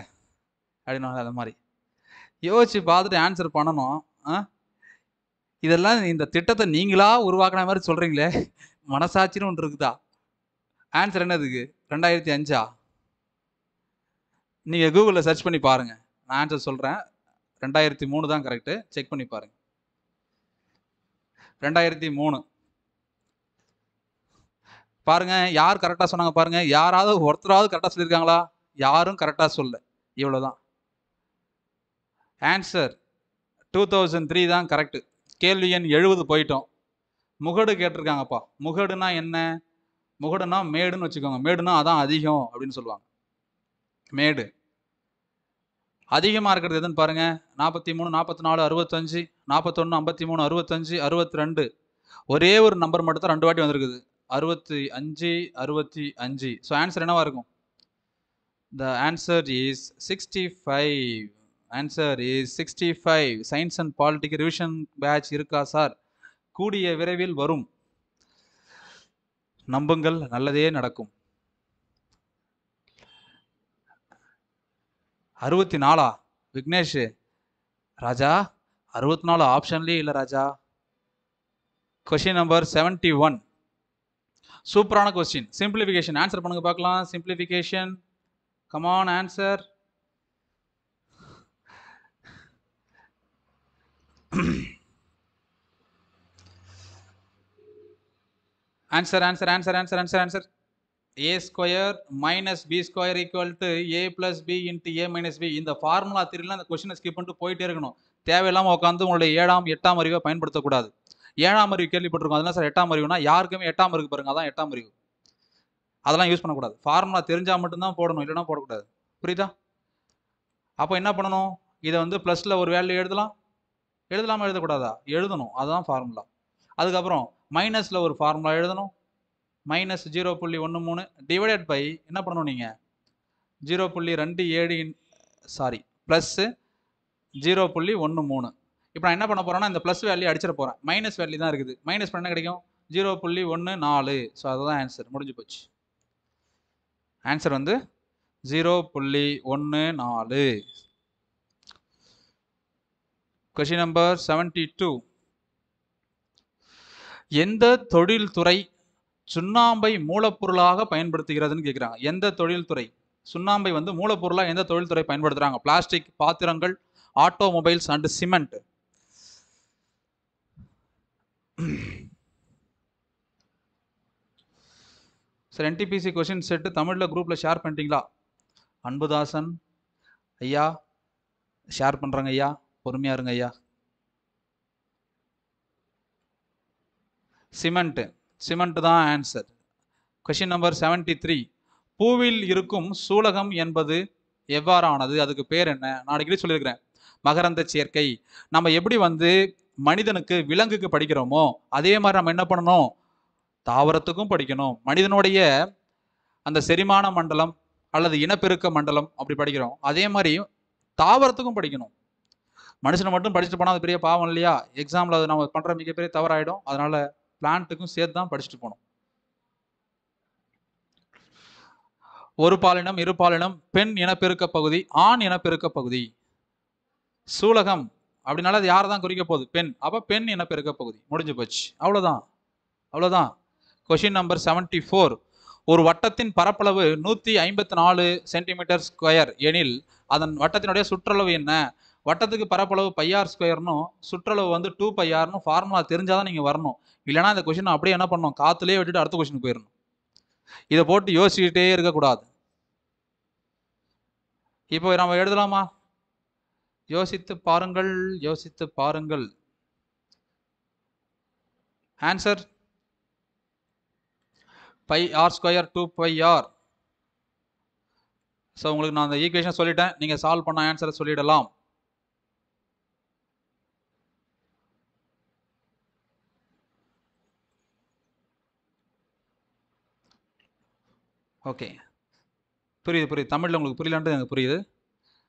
அப்படின்னா அது மாதிரி யோசிச்சு பார்த்துட்டு ஆன்சர் பண்ணணும் இதெல்லாம் இந்த திட்டத்தை நீங்களாக உருவாக்குன மாதிரி சொல்கிறீங்களே மனசாட்சின்னு ஒன்று இருக்குதா ஆன்சர் என்னதுக்கு ரெண்டாயிரத்தி அஞ்சா நீங்கள் கூகுளில் சர்ச் பண்ணி பாருங்கள் நான் ஆன்சர் சொல்கிறேன் ரெண்டாயிரத்தி மூணு தான் கரெக்டு செக் பண்ணி பாருங்கள் ரெண்டாயிரத்தி மூணு பாருங்கள் யார் கரெக்டாக சொன்னாங்க பாருங்கள் யாராவது ஒருத்தராவது கரெக்டாக சொல்லியிருக்காங்களா யாரும் கரெக்டாக சொல்ல தான் ஆன்சர் டூ தௌசண்ட் த்ரீ தான் கரெக்டு கேள்வி எண் எழுபது போயிட்டோம் முகடு கேட்டிருக்காங்கப்பா முகடுனா என்ன முகடுனா மேடுன்னு வச்சுக்கோங்க மேடுனா அதான் அதிகம் அப்படின்னு சொல்லுவாங்க மேடு அதிகமாக இருக்கிறது எதுன்னு பாருங்க நாற்பத்தி மூணு நாற்பத்தி நாலு அறுபத்தஞ்சு நாற்பத்தொன்று ஐம்பத்தி மூணு அறுபத்தஞ்சு அறுபத்தி ரெண்டு ஒரே ஒரு நம்பர் மட்டும் தான் ரெண்டு வாட்டி வந்திருக்குது அறுபத்தி அஞ்சு அறுபத்தி அஞ்சு ஸோ ஆன்சர் என்னவா இருக்கும் the answer is sixty five answer is sixty five science and politic revision batch இருக்கா சார் கூடிய விரைவில் வரும் நம்புங்கள் நல்லதே நடக்கும் அறுபத்தி நாலா விக்னேஷ் ராஜா அறுபத்தி நாலு ஆப்ஷன்லேயே இல்லை ராஜா கொஷின் நம்பர் செவன்டி ஒன் சூப்பரான கொஸ்டின் சிம்பிளிஃபிகேஷன் ஆன்சர் பண்ணுங்க பார்க்கலாம் simplification come on answer answer answer answer answer answer answer A square minus B square equal to A plus B into A minus B இந்த ஃபார்முலா தெரியல அந்த கொஷினை ஸ்கிப் பண்ணிட்டு போயிட்டே இருக்கணும் தேவையில்லாமல் உட்காந்து உங்களுடைய ஏழாம் எட்டாம் அறிவை பயன்படுத்தக்கூடாது ஏழாம் அறிவு கேள்விப்பட்டிருக்கோம் அதெல்லாம் சார் எட்டாம் அறிவுனா யாருக்குமே எட்டாம் அறிவு பாருங்க அதான் எட்டாம் அறிவு அதெல்லாம் யூஸ் பண்ணக்கூடாது ஃபார்முலா தெரிஞ்சால் மட்டும்தான் போடணும் இல்லைனா போடக்கூடாது புரியுதா அப்போ என்ன பண்ணணும் இதை வந்து ப்ளஸில் ஒரு வேல்யூ எழுதலாம் எழுதலாமல் எழுதக்கூடாதா எழுதணும் அதுதான் ஃபார்முலா அதுக்கப்புறம் மைனஸில் ஒரு ஃபார்முலா எழுதணும் மைனஸ் ஜீரோ புள்ளி ஒன்று மூணு டிவைடட் பை என்ன பண்ணணும் நீங்கள் ஜீரோ புள்ளி ரெண்டு ஏழு சாரி ப்ளஸ்ஸு ஜீரோ புள்ளி ஒன்று மூணு இப்போ நான் என்ன பண்ண போகிறேன்னா இந்த ப்ளஸ் வேல்யூ அடிச்சிட போகிறேன் மைனஸ் வேல்யூ தான் இருக்குது மைனஸ் பண்ண கிடைக்கும் ஜீரோ புள்ளி ஒன்று நாலு ஸோ அதுதான் ஆன்சர் முடிஞ்சு போச்சு ஆன்சர் வந்து ஜீரோ புள்ளி ஒன்று நாலு கொஷின் நம்பர் செவன்ட்டி டூ எந்த தொழில்துறை சுண்ணாம்பை மூலப்பொருளாக பயன்படுத்துகிறதுன்னு கேட்குறாங்க எந்த தொழில்துறை சுண்ணாம்பை வந்து மூலப்பொருளாக எந்த தொழில்துறை பயன்படுத்துகிறாங்க பிளாஸ்டிக் பாத்திரங்கள் automobiles and cement sir NTPC question set தமிழில் குரூப்பில் ஷேர் பண்ணிட்டீங்களா அன்புதாசன் ஐயா ஷேர் பண்ணுறேங்க ஐயா பொறுமையாக இருங்க ஐயா சிமெண்ட்டு சிமெண்ட்டு தான் answer question number seventy three பூவில் இருக்கும் சூலகம் என்பது எவ்வாறானது அதுக்கு பேர் என்ன நான் அடிக்கடி சொல்லியிருக்கிறேன் மகரந்த சேர்க்கை நம்ம எப்படி வந்து மனிதனுக்கு விலங்குக்கு படிக்கிறோமோ அதே மாதிரி நம்ம என்ன பண்ணணும் தாவரத்துக்கும் படிக்கணும் மனிதனுடைய அந்த செரிமான மண்டலம் அல்லது இனப்பெருக்க மண்டலம் அப்படி படிக்கிறோம் அதே மாதிரி தாவரத்துக்கும் படிக்கணும் மனுஷனை மட்டும் படிச்சுட்டு போனால் அது பெரிய பாவம் இல்லையா எக்ஸாமில் அது நம்ம பண்ணுற மிகப்பெரிய தவறாயிடும் அதனால் பிளான்ட்டுக்கும் சேர்த்து தான் படிச்சுட்டு போகணும் ஒரு பாலினம் இரு பாலினம் பெண் இனப்பெருக்க பகுதி ஆண் இனப்பெருக்க பகுதி சூலகம் அப்படின்னால அது யாரை தான் குறிக்க போகுது பெண் அப்போ பெண் இனப்பெருக்க பகுதி முடிஞ்சு போச்சு அவ்வளோதான் அவ்வளோதான் கொஷின் நம்பர் செவன்டி ஃபோர் ஒரு வட்டத்தின் பரப்பளவு நூற்றி ஐம்பத்தி நாலு சென்டிமீட்டர் ஸ்கொயர் எனில் அதன் வட்டத்தினுடைய சுற்றளவு என்ன வட்டத்துக்கு பரப்பளவு பையார் ஸ்கொயர்னும் சுற்றளவு வந்து டூ பையார்னு ஃபார்முலா தெரிஞ்சால் தான் நீங்கள் வரணும் இல்லைனா இந்த கொஷின் அப்படியே என்ன பண்ணணும் காற்றுலேயே விட்டுட்டு அடுத்த கொஷின் போயிடணும் இதை போட்டு யோசிச்சுக்கிட்டே இருக்கக்கூடாது இப்போ நம்ம எழுதலாமா யோசித்து பாருங்கள் யோசித்து பாருங்கள் answer pi R square two pi R so உங்களுக்கு நான் அந்த ஈக்குவேஷன் சொல்லிட்டேன் நீங்கள் சால்வ் பண்ண ஆன்சரை சொல்லிடலாம் ஓகே புரியுது புரியுது தமிழில் உங்களுக்கு புரியலான்றது எனக்கு புரியுது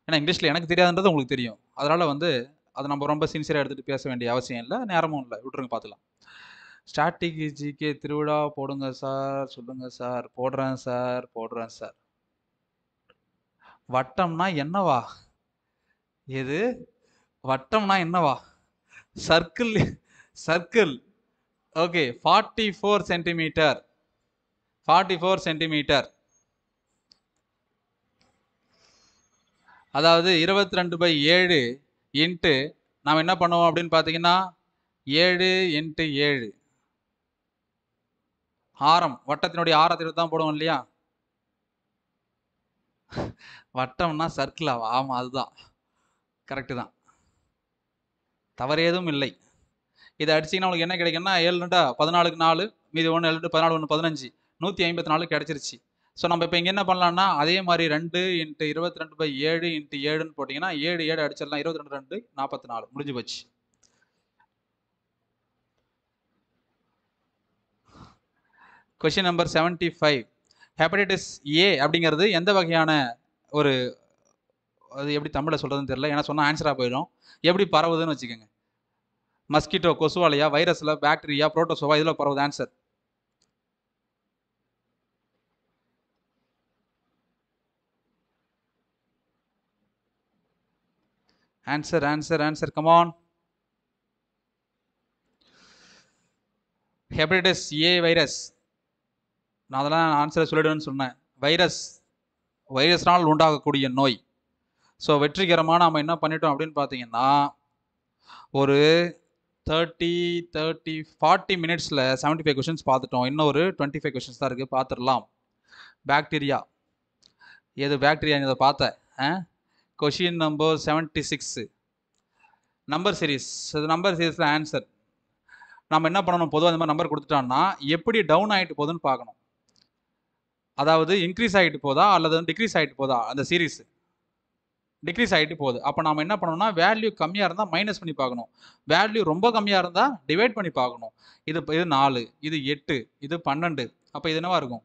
ஏன்னா இங்கிலீஷில் எனக்கு தெரியாதுன்றது உங்களுக்கு தெரியும் அதனால் வந்து அதை நம்ம ரொம்ப சின்சியராக எடுத்துகிட்டு பேச வேண்டிய அவசியம் இல்லை நேரமும் இல்லை விட்டுருங்க பார்த்துக்கலாம் ஜிகே திருவிழா போடுங்க சார் சொல்லுங்கள் சார் போடுறேன் சார் போடுறேன் சார் வட்டம்னா என்னவா எது வட்டம்னா என்னவா circle circle okay forty four centimetre forty four centimetre அதாவது இருபத்தி பை ஏழு இன்ட்டு நாம் என்ன பண்ணுவோம் அப்படின்னு பார்த்தீங்கன்னா ஏழு இன்ட்டு ஏழு ஆரம் வட்டத்தினுடைய ஆரத்தை தான் போடுவோம் இல்லையா வட்டம்னா சர்க்கிள் ஆகும் ஆமாம் அதுதான் கரெக்டு தான் தவறேதும் இல்லை இதை அடிச்சிங்கன்னா உங்களுக்கு என்ன கிடைக்குன்னா ஏழு ரெண்டா பதினாலுக்கு நாலு மீது ஒன்று ஏழு ரெண்டு பதினாலு ஒன்று பதினஞ்சு நூற்றி ஐம்பத்தி நாலு கிடச்சிருச்சு ஸோ நம்ம இப்போ இங்கே என்ன பண்ணலாம்னா அதே மாதிரி ரெண்டு இன்ட்டு இருபத்தி ரெண்டு பை ஏழு இன்ட்டு ஏழுன்னு போட்டிங்கன்னா ஏழு ஏழு அடிச்சிடலாம் இருபத்தி ரெண்டு ரெண்டு நாற்பத்தி நாலு முடிஞ்சு போச்சு question number seventy five hepatitis A அப்படிங்கிறது எந்த வகையான ஒரு அது எப்படி தமிழில் சொல்கிறதுன்னு தெரியல ஏன்னா சொன்னால் ஆன்சராக போயிடும் எப்படி பரவுதுன்னு வச்சுக்கோங்க மஸ்கிட்டோ கொசுவாலையா வைரஸில் பேக்டீரியா புரோட்டோசோவா இதில் பரவுது answer Answer, answer, answer. Come on. Hepatitis A virus நான் அதெல்லாம் ஆன்சரை சொல்லிடுவேன்னு சொன்னேன் வைரஸ் வைரஸ்னால் உண்டாகக்கூடிய நோய் ஸோ வெற்றிகரமாக நாம் என்ன பண்ணிட்டோம் அப்படின்னு பார்த்தீங்கன்னா ஒரு தேர்ட்டி தேர்ட்டி ஃபார்ட்டி மினிட்ஸில் செவன்ட்டி ஃபைவ் கொஷின்ஸ் பார்த்துட்டோம் இன்னும் ஒரு டுவெண்ட்டி ஃபைவ் கொஷின்ஸ் தான் இருக்குது பார்த்துடலாம் பாக்டீரியா எது பேக்டீரியா இதை பார்த்தேன் question number seventy six number series அது நம்பர் சீரீஸில் ஆன்சர் நம்ம என்ன பண்ணணும் பொதுவாக அந்த மாதிரி நம்பர் கொடுத்துட்டோம்னா எப்படி டவுன் ஆகிட்டு போகுதுன்னு பார்க்கணும் அதாவது இன்க்ரீஸ் ஆகிட்டு போதா அல்லது டிக்ரீஸ் ஆகிட்டு போதா அந்த சீரீஸ் டிக்ரீஸ் ஆகிட்டு போகுது அப்போ நம்ம என்ன பண்ணணும்னா வேல்யூ கம்மியாக இருந்தால் மைனஸ் பண்ணி பார்க்கணும் வேல்யூ ரொம்ப கம்மியாக இருந்தால் டிவைட் பண்ணி பார்க்கணும் இது இது நாலு இது எட்டு இது பன்னெண்டு அப்போ இது என்னவா இருக்கும்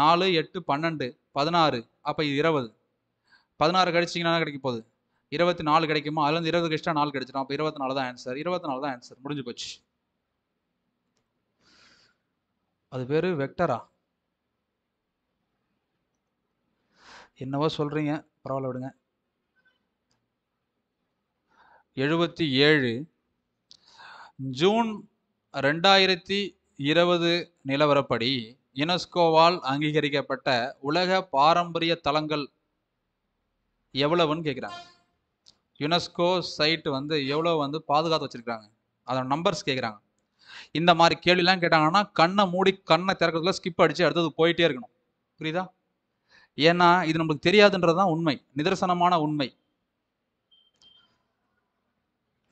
நாலு எட்டு பன்னெண்டு பதினாறு அப்போ இது இருபது பதினாறு கழிச்சிங்கன்னா கிடைக்க போகுது இருபத்தி நாலு கிடைக்குமா அதுலேருந்து இருபது கழிச்சா நாலு கிடைச்சிடும் அப்போ இருபத்தி நாலு தான் ஆன்சர் இருபத்தி நாலு தான் ஆன்சர் முடிஞ்சு போச்சு அது பேர் வெக்டரா என்னவோ சொல்கிறீங்க பரவாயில்ல விடுங்க எழுபத்தி ஏழு ஜூன் ரெண்டாயிரத்தி இருபது நிலவரப்படி யுனெஸ்கோவால் அங்கீகரிக்கப்பட்ட உலக பாரம்பரிய தலங்கள் எவ்வளவுன்னு கேட்குறாங்க யுனெஸ்கோ சைட் வந்து எவ்வளோ வந்து பாதுகாத்து வச்சுருக்காங்க அதோட நம்பர்ஸ் கேட்குறாங்க இந்த மாதிரி கேள்விலாம் கேட்டாங்கன்னா கண்ணை மூடி கண்ணை திறக்கிறதுல ஸ்கிப் அடித்து அடுத்தது போயிட்டே இருக்கணும் புரியுதா ஏன்னா இது நம்மளுக்கு தெரியாதுன்றது தான் உண்மை நிதர்சனமான உண்மை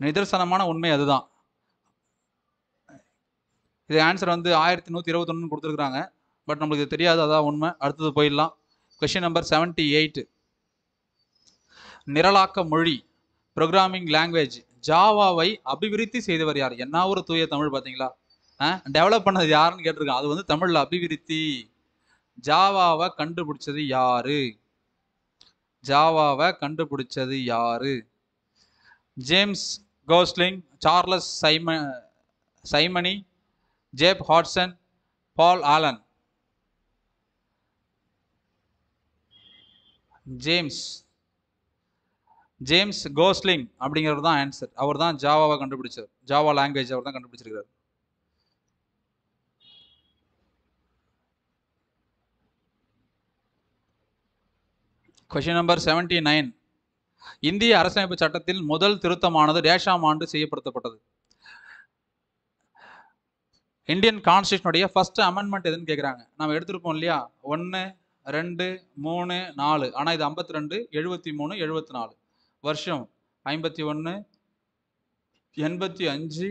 நிதர்சனமான உண்மை அதுதான் இது ஆன்சர் வந்து ஆயிரத்தி நூற்றி இருபத்தொன்னு கொடுத்துருக்குறாங்க பட் நம்மளுக்கு இது தெரியாது அதான் உண்மை அடுத்தது போயிடலாம் கொஷின் நம்பர் செவன்ட்டி எயிட் நிரலாக்க மொழி ப்ரோக்ராமிங் லாங்குவேஜ் ஜாவாவை அபிவிருத்தி செய்தவர் யார் என்ன ஒரு தூய தமிழ் பார்த்தீங்களா டெவலப் பண்ணது யாருன்னு கேட்டிருக்கான் அது வந்து தமிழில் அபிவிருத்தி ஜாவாவை கண்டுபிடிச்சது யாரு ஜாவாவை கண்டுபிடிச்சது யாரு ஜேம்ஸ் கோஸ்லிங் சார்லஸ் சைம சைமனி ஜேப் ஹாட்சன் Paul Allen James James Gosling அப்படிங்கிறது தான் ஆன்சர் அவர் தான் ஜாவாவை கண்டுபிடிச்சார் ஜாவா லாங்குவேஜ் அவர் தான் கண்டுபிடிச்சிருக்கார் கொஷின் நம்பர் செவன்டி நைன் இந்திய அரசமைப்பு சட்டத்தில் முதல் திருத்தமானது ரேஷாம் ஆண்டு செய்யப்படுத்தப்பட்டது இந்தியன் கான்ஸ்டியூஷனுடைய ஃபர்ஸ்ட் அமெண்ட்மெண்ட் எதுன்னு கேட்குறாங்க நம்ம எடுத்திருப்போம் இல்லையா ஒன்று ரெண்டு மூணு நாலு ஆனால் இது ஐம்பத்தி ரெண்டு எழுபத்தி மூணு எழுபத்தி நாலு வருஷம் ஐம்பத்தி ஒன்று எண்பத்தி அஞ்சு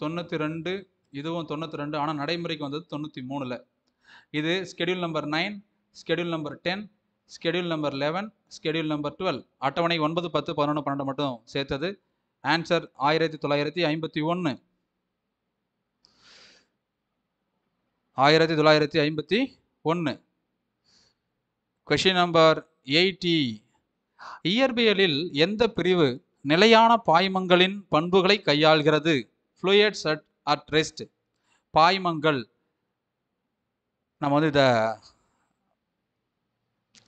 தொண்ணூற்றி ரெண்டு இதுவும் தொண்ணூற்றி ரெண்டு ஆனால் நடைமுறைக்கு வந்தது தொண்ணூற்றி மூணில் இது schedule number nine schedule number ten schedule number eleven schedule number twelve அட்டவணை ஒன்பது பத்து பதினொன்று பன்னெண்டு மட்டும் சேர்த்தது ஆன்சர் ஆயிரத்தி தொள்ளாயிரத்தி ஐம்பத்தி ஒன்று ஆயிரத்தி தொள்ளாயிரத்தி ஐம்பத்தி ஒன்று கொஷின் நம்பர் எயிட்டி இயற்பியலில் எந்த பிரிவு நிலையான பாய்மங்களின் பண்புகளை கையாள்கிறது ஃப்ளூயட்ஸ் அட் அட் ரெஸ்ட் பாய்மங்கள் நம்ம வந்து இதை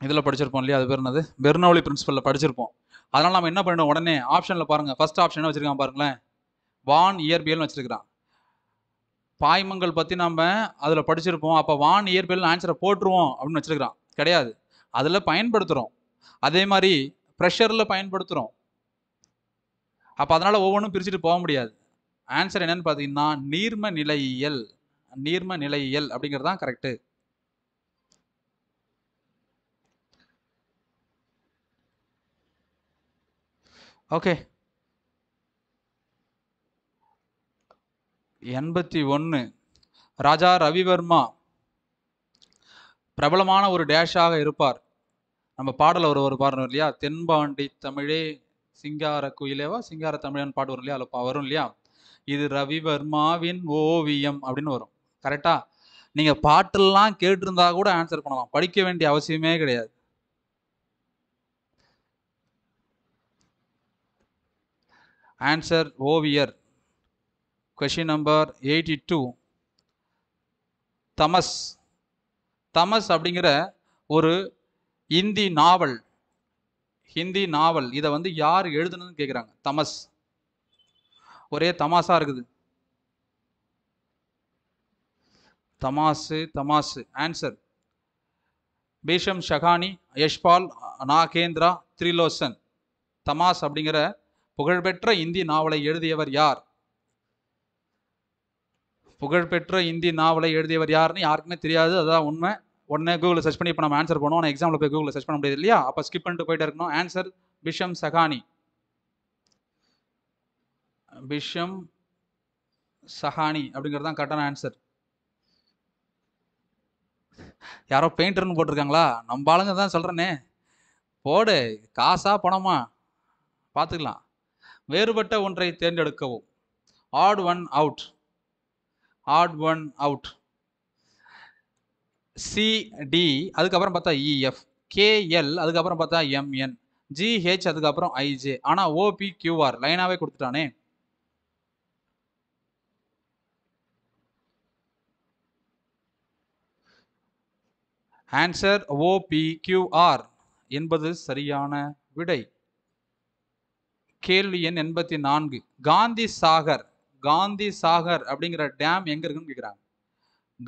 இதில் படிச்சிருப்போம் இல்லையா அது பேர் என்னது பெர்னோலி பிரின்சிபலில் படிச்சிருப்போம் அதனால் நம்ம என்ன பண்ணணும் உடனே ஆப்ஷனில் பாருங்கள் ஃபஸ்ட் ஆப்ஷன் என்ன வச்சுருக்கான் பாருங்களேன் வான் இயற்பியல்னு வச்சுருக்கிறான் பாய்மங்கள் பற்றி நம்ம அதில் படிச்சிருப்போம் அப்போ வான் இயற்பியல் ஆன்சரை போட்டுருவோம் அப்படின்னு வச்சுருக்கிறான் கிடையாது அதில் பயன்படுத்துகிறோம் அதே மாதிரி ப்ரெஷரில் பயன்படுத்துகிறோம் அப்போ அதனால் ஒவ்வொன்றும் பிரிச்சுட்டு போக முடியாது ஆன்சர் என்னன்னு பார்த்தீங்கன்னா நீர்ம நிலையியல் நீர்ம நிலையியல் அப்படிங்கிறது தான் கரெக்டு ஓகே எண்பத்தி ஒன்று ராஜா ரவிவர்மா பிரபலமான ஒரு டேஷாக இருப்பார் நம்ம பாடல ஒரு ஒரு பாடணும் இல்லையா தென்பாண்டி தமிழே சிங்கார குயிலேவா சிங்கார தமிழன் பாடு வரும் இல்லையா அதில் வரும் இல்லையா இது ரவிவர்மாவின் ஓவியம் அப்படின்னு வரும் கரெக்டா நீங்க பாட்டெல்லாம் கேட்டிருந்தா கூட ஆன்சர் பண்ணலாம் படிக்க வேண்டிய அவசியமே கிடையாது ஆன்சர் ஓவியர் question number eighty two Tamas Tamas அப்படிங்கிற ஒரு இந்தி நாவல் ஹிந்தி நாவல் இதை வந்து யார் எழுதுனதுன்னு கேட்குறாங்க தமஸ் ஒரே தமாசா இருக்குது தமாசு தமாசு ஆன்சர் பீஷம் ஷகானி யஷ்பால் நாகேந்திரா த்ரிலோசன் தமாஸ் அப்படிங்கிற புகழ்பெற்ற இந்தி நாவலை எழுதியவர் யார் புகழ்பெற்ற இந்தி நாவலை எழுதியவர் யாருன்னு யாருக்குமே தெரியாது அதுதான் உண்மை உடனே கூகுளில் சர்ச் பண்ணி இப்போ நம்ம ஆன்சர் பண்ணுவோம் ஆனால் எக்ஸாமில் போய் கூகுளில் சர்ச் பண்ண முடியாது இல்லையா அப்போ ஸ்கிப் பண்ணிட்டு போயிட்டு இருக்கணும் ஆன்சர் பிஷம் சகானி பிஷம் சஹானி அப்படிங்கிறது தான் கரெக்டான ஆன்சர் யாரோ பெயிண்டர்னு போட்டிருக்காங்களா நம்ம ஆளுங்க தான் சொல்கிறேனே போடு காசா பணமா பார்த்துக்கலாம் வேறுபட்ட ஒன்றை தேர்ந்தெடுக்கவும் odd one out odd one out CD அதுக்கப்புறம் பார்த்தா இஎஃப் e, கேஎல் அதுக்கப்புறம் பார்த்தா எம்என் ஜிஹெச் அதுக்கப்புறம் ஐஜே ஆனால் ஓபி கியூஆர் லைனாகவே கொடுத்துட்டானே ஆன்சர் ஓபி கியூஆர் என்பது சரியான விடை கேள்வி எண் எண்பத்தி நான்கு காந்தி சாகர் காந்தி சாகர் அப்படிங்கிற டேம் எங்க இருக்குன்னு கேட்குறாங்க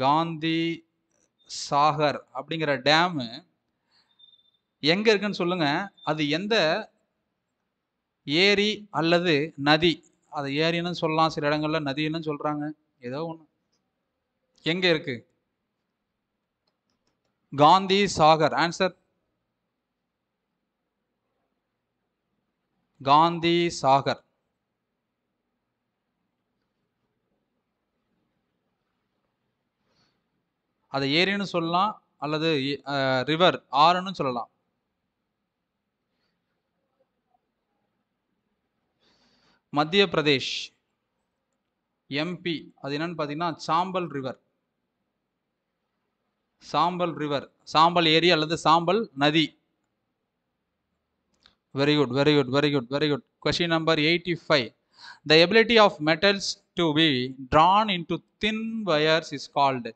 காந்தி சாகர் அப்படிங்கிற டேமு எங்கே இருக்குன்னு சொல்லுங்கள் அது எந்த ஏரி அல்லது நதி அது ஏரின்னு சொல்லலாம் சில இடங்களில் நதின்னு சொல்கிறாங்க ஏதோ ஒன்று எங்கே இருக்குது காந்தி சாகர் ஆன்சர் காந்தி சாகர் அதை ஏரின்னு சொல்லலாம் அல்லது ரிவர் ஆறுன்னு சொல்லலாம் மத்திய பிரதேஷ் எம்பி அது என்னன்னு பார்த்தீங்கன்னா சாம்பல் ரிவர் சாம்பல் ரிவர் சாம்பல் ஏரி அல்லது சாம்பல் நதி very good very good very good very good question number eighty five the ability of metals to be drawn to thin wires is called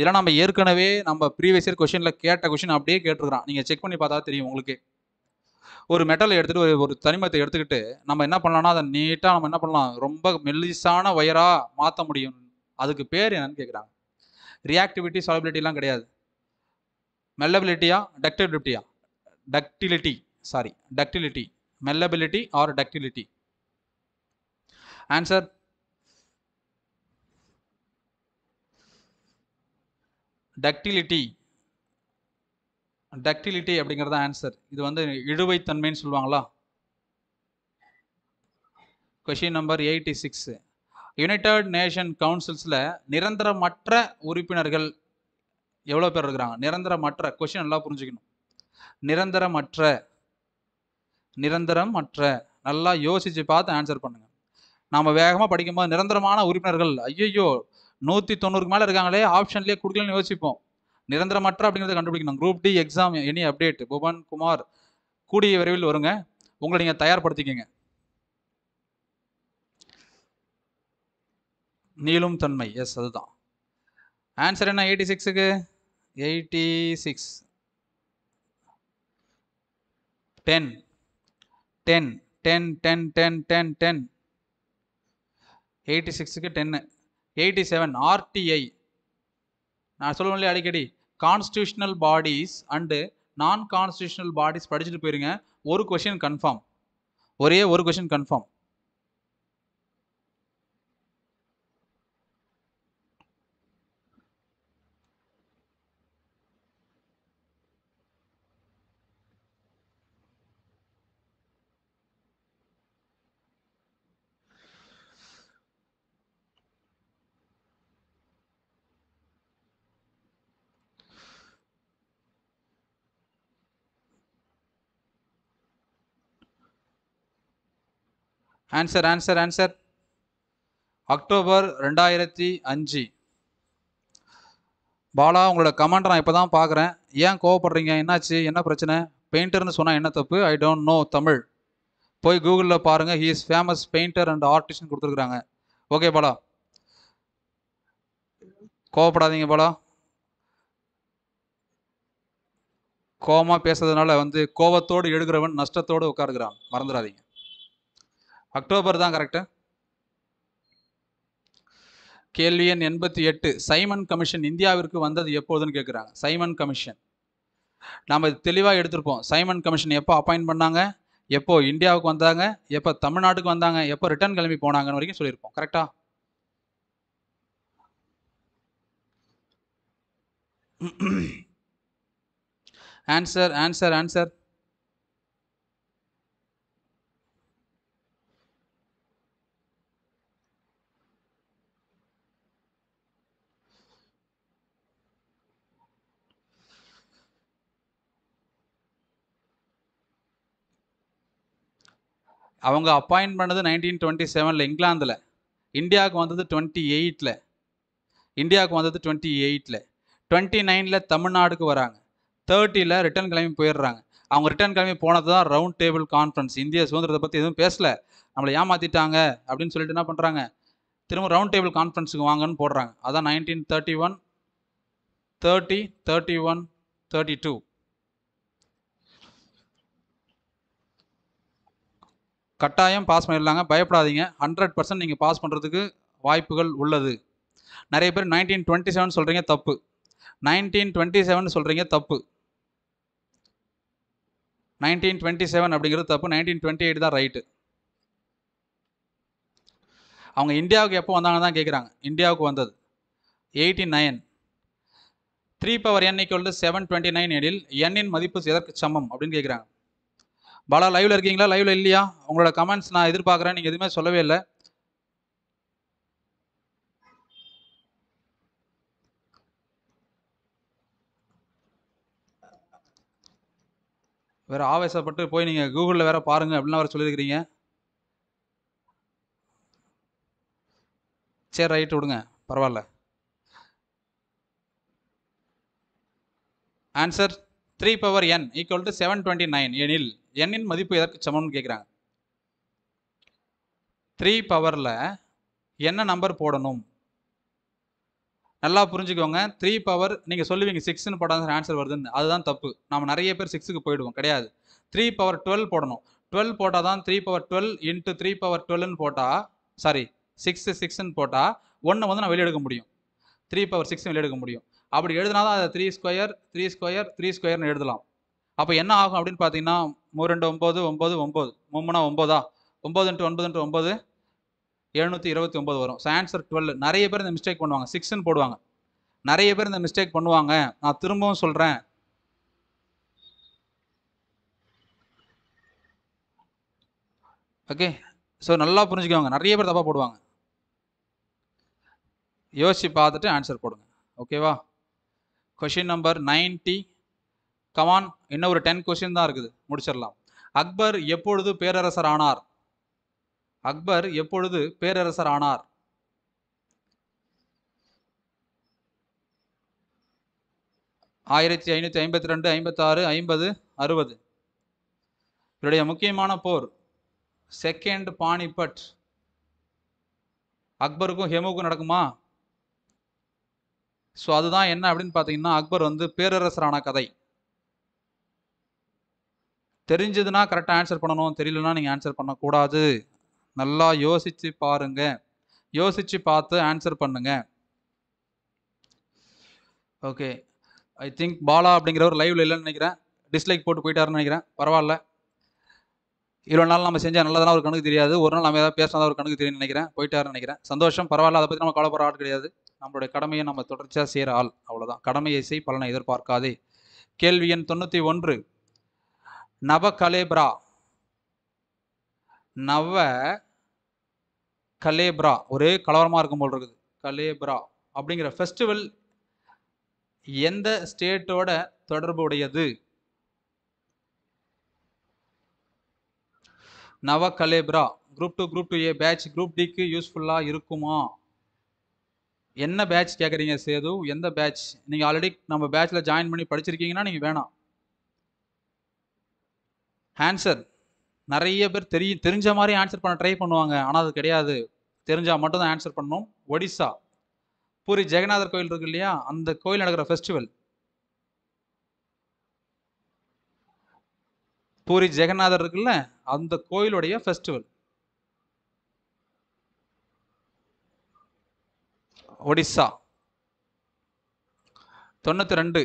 இதெல்லாம் நம்ம ஏற்கனவே நம்ம ப்ரீவியஸ் இயர் கொஷனில் கேட்ட கொஷின் அப்படியே கேட்டுருக்கிறான் நீங்கள் செக் பண்ணி பார்த்தா தெரியும் உங்களுக்கு ஒரு மெட்டலை எடுத்துகிட்டு ஒரு ஒரு தனிமத்தை எடுத்துக்கிட்டு நம்ம என்ன பண்ணலாம்னா அதை நீட்டாக நம்ம என்ன பண்ணலாம் ரொம்ப மெல்லிசான ஒயராக மாற்ற முடியும் அதுக்கு பேர் என்னன்னு கேட்குறாங்க ரியாக்டிவிட்டி சாலபிலிட்டிலாம் கிடையாது மெல்லபிலிட்டியா டக்டபிலிட்டியா ductility sorry ductility malleability or ductility answer ductility ductility அப்படிங்கிறது ஆன்சர் இது வந்து இழுவைத்தன்மைன்னு சொல்லுவாங்களா question number eighty six United Nation கவுன்சில்ஸில் நிரந்தரமற்ற உறுப்பினர்கள் எவ்வளோ பேர் இருக்கிறாங்க நிரந்தரமற்ற கொஷின் நல்லா புரிஞ்சுக்கணும் நிரந்தரமற்ற நிரந்தரம் மற்ற நல்லா யோசித்து பார்த்து ஆன்சர் பண்ணுங்கள் நாம் வேகமாக படிக்கும்போது நிரந்தரமான உறுப்பினர்கள் ஐயையோ நூற்றி தொண்ணூறுக்கு மேலே இருக்காங்களே ஆப்ஷன்லேயே கொடுக்கலன்னு யோசிப்போம் நிரந்தரமற்ற அப்படிங்கிறத கண்டுபிடிக்கணும் group D exam any update Bhuvan Kumar கூடிய விரைவில் வருங்க உங்களை நீங்கள் தயார்படுத்திக்கங்க நீளும் தன்மை எஸ் அதுதான் ஆன்சர் என்ன எயிட்டி சிக்ஸுக்கு eighty six ten ten ten ten ten ten ten eighty சிக்ஸுக்கு டென்னு எயிட்டி செவன் ஆர்டிஐ நான் சொல்லுவேன் இல்லையா அடிக்கடி கான்ஸ்டியூஷனல் பாடிஸ் அண்டு நான் கான்ஸ்டியூஷனல் பாடிஸ் படிச்சுட்டு போயிருங்க ஒரு கொஷின் கன்ஃபார்ம் ஒரே ஒரு question confirm answer answer answer October ரெண்டாயிரத்தி அஞ்சு பாலா உங்களோட கமெண்ட் நான் இப்போ தான் பார்க்குறேன் ஏன் கோவப்படுறீங்க என்னாச்சு என்ன பிரச்சனை பெயிண்டர்னு சொன்னால் என்ன தப்பு ஐ டோன்ட் நோ தமிழ் போய் கூகுளில் பாருங்கள் he is famous painter and ஆர்டிஸ்ட்னு கொடுத்துருக்குறாங்க ஓகே பாலா கோவப்படாதீங்க பாலா கோபமாக பேசுறதுனால வந்து கோபத்தோடு எழுகிறவன் நஷ்டத்தோடு உட்காருக்கிறான் மறந்துடாதீங்க அக்டோபர் தான் கரெக்டு கேள்வி எண் எண்பத்தி எட்டு சைமன் கமிஷன் இந்தியாவிற்கு வந்தது எப்போதுன்னு கேட்குறாங்க சைமன் கமிஷன் நாம் தெளிவாக எடுத்திருப்போம் சைமன் கமிஷன் எப்போ அப்பாயின்ட் பண்ணாங்க எப்போ இந்தியாவுக்கு வந்தாங்க எப்போ தமிழ்நாட்டுக்கு வந்தாங்க எப்போ ரிட்டர்ன் கிளம்பி போனாங்கன்னு வரைக்கும் சொல்லியிருப்போம் கரெக்டா ஆன்சர் ஆன்சர் ஆன்சர் அவங்க அப்பாயிண்ட் பண்ணது நைன்டீன் டுவெண்ட்டி செவனில் இங்கிலாந்தில் இந்தியாவுக்கு வந்தது டுவெண்ட்டி எயிட்டில் இந்தியாவுக்கு வந்தது டுவெண்ட்டி எயிட்டில் டுவெண்ட்டி நைனில் தமிழ்நாடுக்கு வராங்க தேர்ட்டியில் ரிட்டர்ன் கிளம்பி போயிடுறாங்க அவங்க ரிட்டர்ன் கிளம்பி போனது தான் ரவுண்ட் டேபிள் கான்ஃபரன்ஸ் இந்திய சுதந்திரத்தை பற்றி எதுவும் பேசலை நம்மளை ஏமாற்றிட்டாங்க அப்படின்னு சொல்லிட்டு என்ன பண்ணுறாங்க திரும்ப ரவுண்ட் டேபிள் கான்ஃபரன்ஸுக்கு வாங்கன்னு போடுறாங்க அதான் nineteen thirty one thirty thirty one thirty two கட்டாயம் பாஸ் பண்ணிடலாங்க பயப்படாதீங்க ஹண்ட்ரட் பர்சன்ட் நீங்கள் பாஸ் பண்ணுறதுக்கு வாய்ப்புகள் உள்ளது நிறைய பேர் நைன்டீன் டுவெண்ட்டி செவன் சொல்கிறீங்க தப்பு நைன்டீன் டுவெண்ட்டி செவன் சொல்கிறீங்க தப்பு நைன்டீன் டுவெண்ட்டி செவன் அப்படிங்கிறது தப்பு நைன்டீன் டுவெண்ட்டி எயிட் தான் ரைட்டு அவங்க இந்தியாவுக்கு எப்போ வந்தாங்க தான் கேட்குறாங்க இந்தியாவுக்கு வந்தது எயிட்டி நைன் த்ரீ பவர் என்னைக்கு வந்து செவன் டுவெண்ட்டி நைன் எனில் எண்ணின் மதிப்பு எதற்கு சமம் அப்படின்னு கேட்குறாங்க பாலா லைவ்ல இருக்கீங்களா லைவ்ல இல்லையா உங்களோட கமெண்ட்ஸ் நான் எதிர்பார்க்குறேன் நீங்கள் எதுவுமே சொல்லவே இல்லை வேற ஆவேசப்பட்டு போய் நீங்கள் கூகுளில் வேற பாருங்க அப்படின்னு வேற சொல்லியிருக்கிறீங்க சரி ரைட் விடுங்க பரவாயில்ல answer three power N equal to seven twenty nine எனில் என்னின் மதிப்பு எதற்கு சமம்னு கேட்குறாங்க த்ரீ பவரில் என்ன நம்பர் போடணும் நல்லா புரிஞ்சுக்கோங்க த்ரீ பவர் நீங்கள் சொல்லுவீங்க சிக்ஸ்னு போட்டால் ஆன்சர் வருதுன்னு அதுதான் தப்பு நம்ம நிறைய பேர் சிக்ஸுக்கு போயிடுவோம் கிடையாது த்ரீ பவர் டுவெல் போடணும் டுவெல் போட்டால் தான் three power twelve into three power டுவெல்னு போட்டால் சாரி சிக்ஸு சிக்ஸ்ன்னு போட்டால் ஒன்று வந்து நான் வெளியெடுக்க முடியும் த்ரீ பவர் சிக்ஸ் வெளியெடுக்க முடியும் அப்படி எழுதினா தான் அதை three square three square three ஸ்கொயர்னு எழுதலாம் அப்போ என்ன ஆகும் அப்படின்னு பார்த்தீங்கன்னா மூணு ரெண்டு ஒம்பது ஒம்பது ஒம்பது மூணுனா ஒம்பதா ஒம்பது இன்ட்டு ஒன்பது இன்ட்டு ஒம்பது எழுநூற்றி இருபத்தி ஒம்பது வரும் ஸோ ஆன்சர் டுவெல் நிறைய பேர் இந்த மிஸ்டேக் பண்ணுவாங்க சிக்ஸ்ன்னு போடுவாங்க நிறைய பேர் இந்த மிஸ்டேக் பண்ணுவாங்க நான் திரும்பவும் சொல்கிறேன் ஓகே ஸோ நல்லா புரிஞ்சுக்கோங்க நிறைய பேர் தப்பாக போடுவாங்க யோசித்து பார்த்துட்டு ஆன்சர் போடுங்க ஓகேவா கொஷின் நம்பர் நைன்டி கமான் இன்னும் ஒரு டென் கொஷின் தான் இருக்குது முடிச்சிடலாம் அக்பர் எப்பொழுது பேரரசர் ஆனார் அக்பர் எப்பொழுது பேரரசர் ஆனார் ஆயிரத்தி ஐநூற்றி ஐம்பத்தி ரெண்டு ஐம்பத்தாறு ஐம்பது அறுபது இவருடைய முக்கியமான போர் செகண்ட் பானிபட் அக்பருக்கும் ஹெமுக்கும் நடக்குமா ஸோ அதுதான் என்ன அப்படின்னு பார்த்தீங்கன்னா அக்பர் வந்து பேரரசரான கதை தெரிஞ்சதுன்னா கரெக்டாக ஆன்சர் பண்ணணும் தெரியலனா நீங்கள் ஆன்சர் பண்ணக்கூடாது நல்லா யோசித்து பாருங்க யோசித்து பார்த்து ஆன்சர் பண்ணுங்க ஓகே ஐ திங்க் பாலா அப்படிங்கிறவர் லைவ்ல இல்லைன்னு நினைக்கிறேன் டிஸ்லைக் போட்டு போயிட்டாருன்னு நினைக்கிறேன் பரவாயில்ல இவ்வளோ நாள் நம்ம செஞ்சால் நல்லதான ஒரு கணக்கு தெரியாது ஒரு நாள் நம்ம ஏதாவது பேசினா ஒரு கணக்கு தெரியும்னு நினைக்கிறேன் போயிட்டாருன்னு நினைக்கிறேன் சந்தோஷம் பரவாயில்ல அதை பற்றி நம்ம கவலைப்படுற ஆள் கிடையாது நம்மளுடைய கடமையை நம்ம தொடர்ச்சியாக செய்கிற ஆள் அவ்வளோதான் கடமையை செய் பலனை எதிர்பார்க்காதே கேள்வி எண் தொண்ணூற்றி ஒன்று நவ கலேப்ரா நவ கலேப்ரா ஒரே கலவரமாக இருக்கும் போல் இருக்குது கலேப்ரா அப்படிங்கிற ஃபெஸ்டிவல் எந்த ஸ்டேட்டோட தொடர்பு உடையது Nabakalebara group two group two A batch group டிக்கு யூஸ்ஃபுல்லாக இருக்குமா என்ன பேட்ச் கேட்குறீங்க சேது எந்த பேட்ச் நீங்கள் ஆல்ரெடி நம்ம பேட்சில் ஜாயின் பண்ணி படிச்சிருக்கீங்கன்னா நீங்கள் வேணாம் ஆன்சர் நிறைய பேர் தெரிய தெரிஞ்ச மாதிரி ஆன்சர் பண்ண ட்ரை பண்ணுவாங்க ஆனால் அது கிடையாது தெரிஞ்சால் மட்டும்தான் ஆன்சர் பண்ணும் ஒடிசா பூரி ஜெகநாதர் கோயில் இருக்கு இல்லையா அந்த கோயில் நடக்கிற ஃபெஸ்டிவல் பூரி ஜெகநாதர் இருக்குல்ல அந்த கோயிலுடைய ஃபெஸ்டிவல் ஒடிசா தொண்ணூற்றி ரெண்டு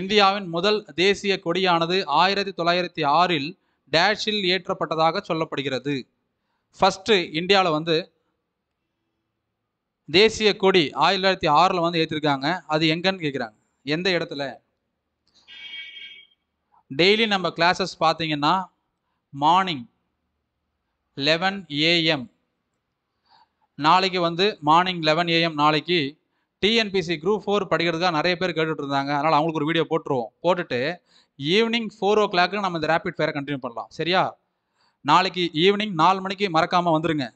இந்தியாவின் முதல் தேசிய கொடியானது ஆயிரத்தி தொள்ளாயிரத்தி ஆறில் டேஷில் ஏற்றப்பட்டதாக சொல்லப்படுகிறது ஃபஸ்ட்டு இந்தியாவில் வந்து தேசிய கொடி ஆயிரத்தி தொள்ளாயிரத்தி ஆறில் வந்து ஏற்றிருக்காங்க அது எங்கன்னு கேட்குறாங்க எந்த இடத்துல டெய்லி நம்ம கிளாஸஸ் பார்த்தீங்கன்னா மார்னிங் லெவன் ஏஎம் நாளைக்கு வந்து மார்னிங் லெவன் ஏஎம் நாளைக்கு டிஎன்பிசி குரூப் ஃபோர் படிக்கிறதுக்காக நிறைய பேர் கேட்டுட்டு இருந்தாங்க அதனால் அவங்களுக்கு ஒரு வீடியோ போட்டுருவோம் போட்டுட்டு ஈவினிங் ஃபோர் ஓ கிளாக்கு நம்ம இந்த ரேபிட் ஃபயரை கண்டினியூ பண்ணலாம் சரியா நாளைக்கு ஈவினிங் நாலு மணிக்கு மறக்காமல் வந்துடுங்க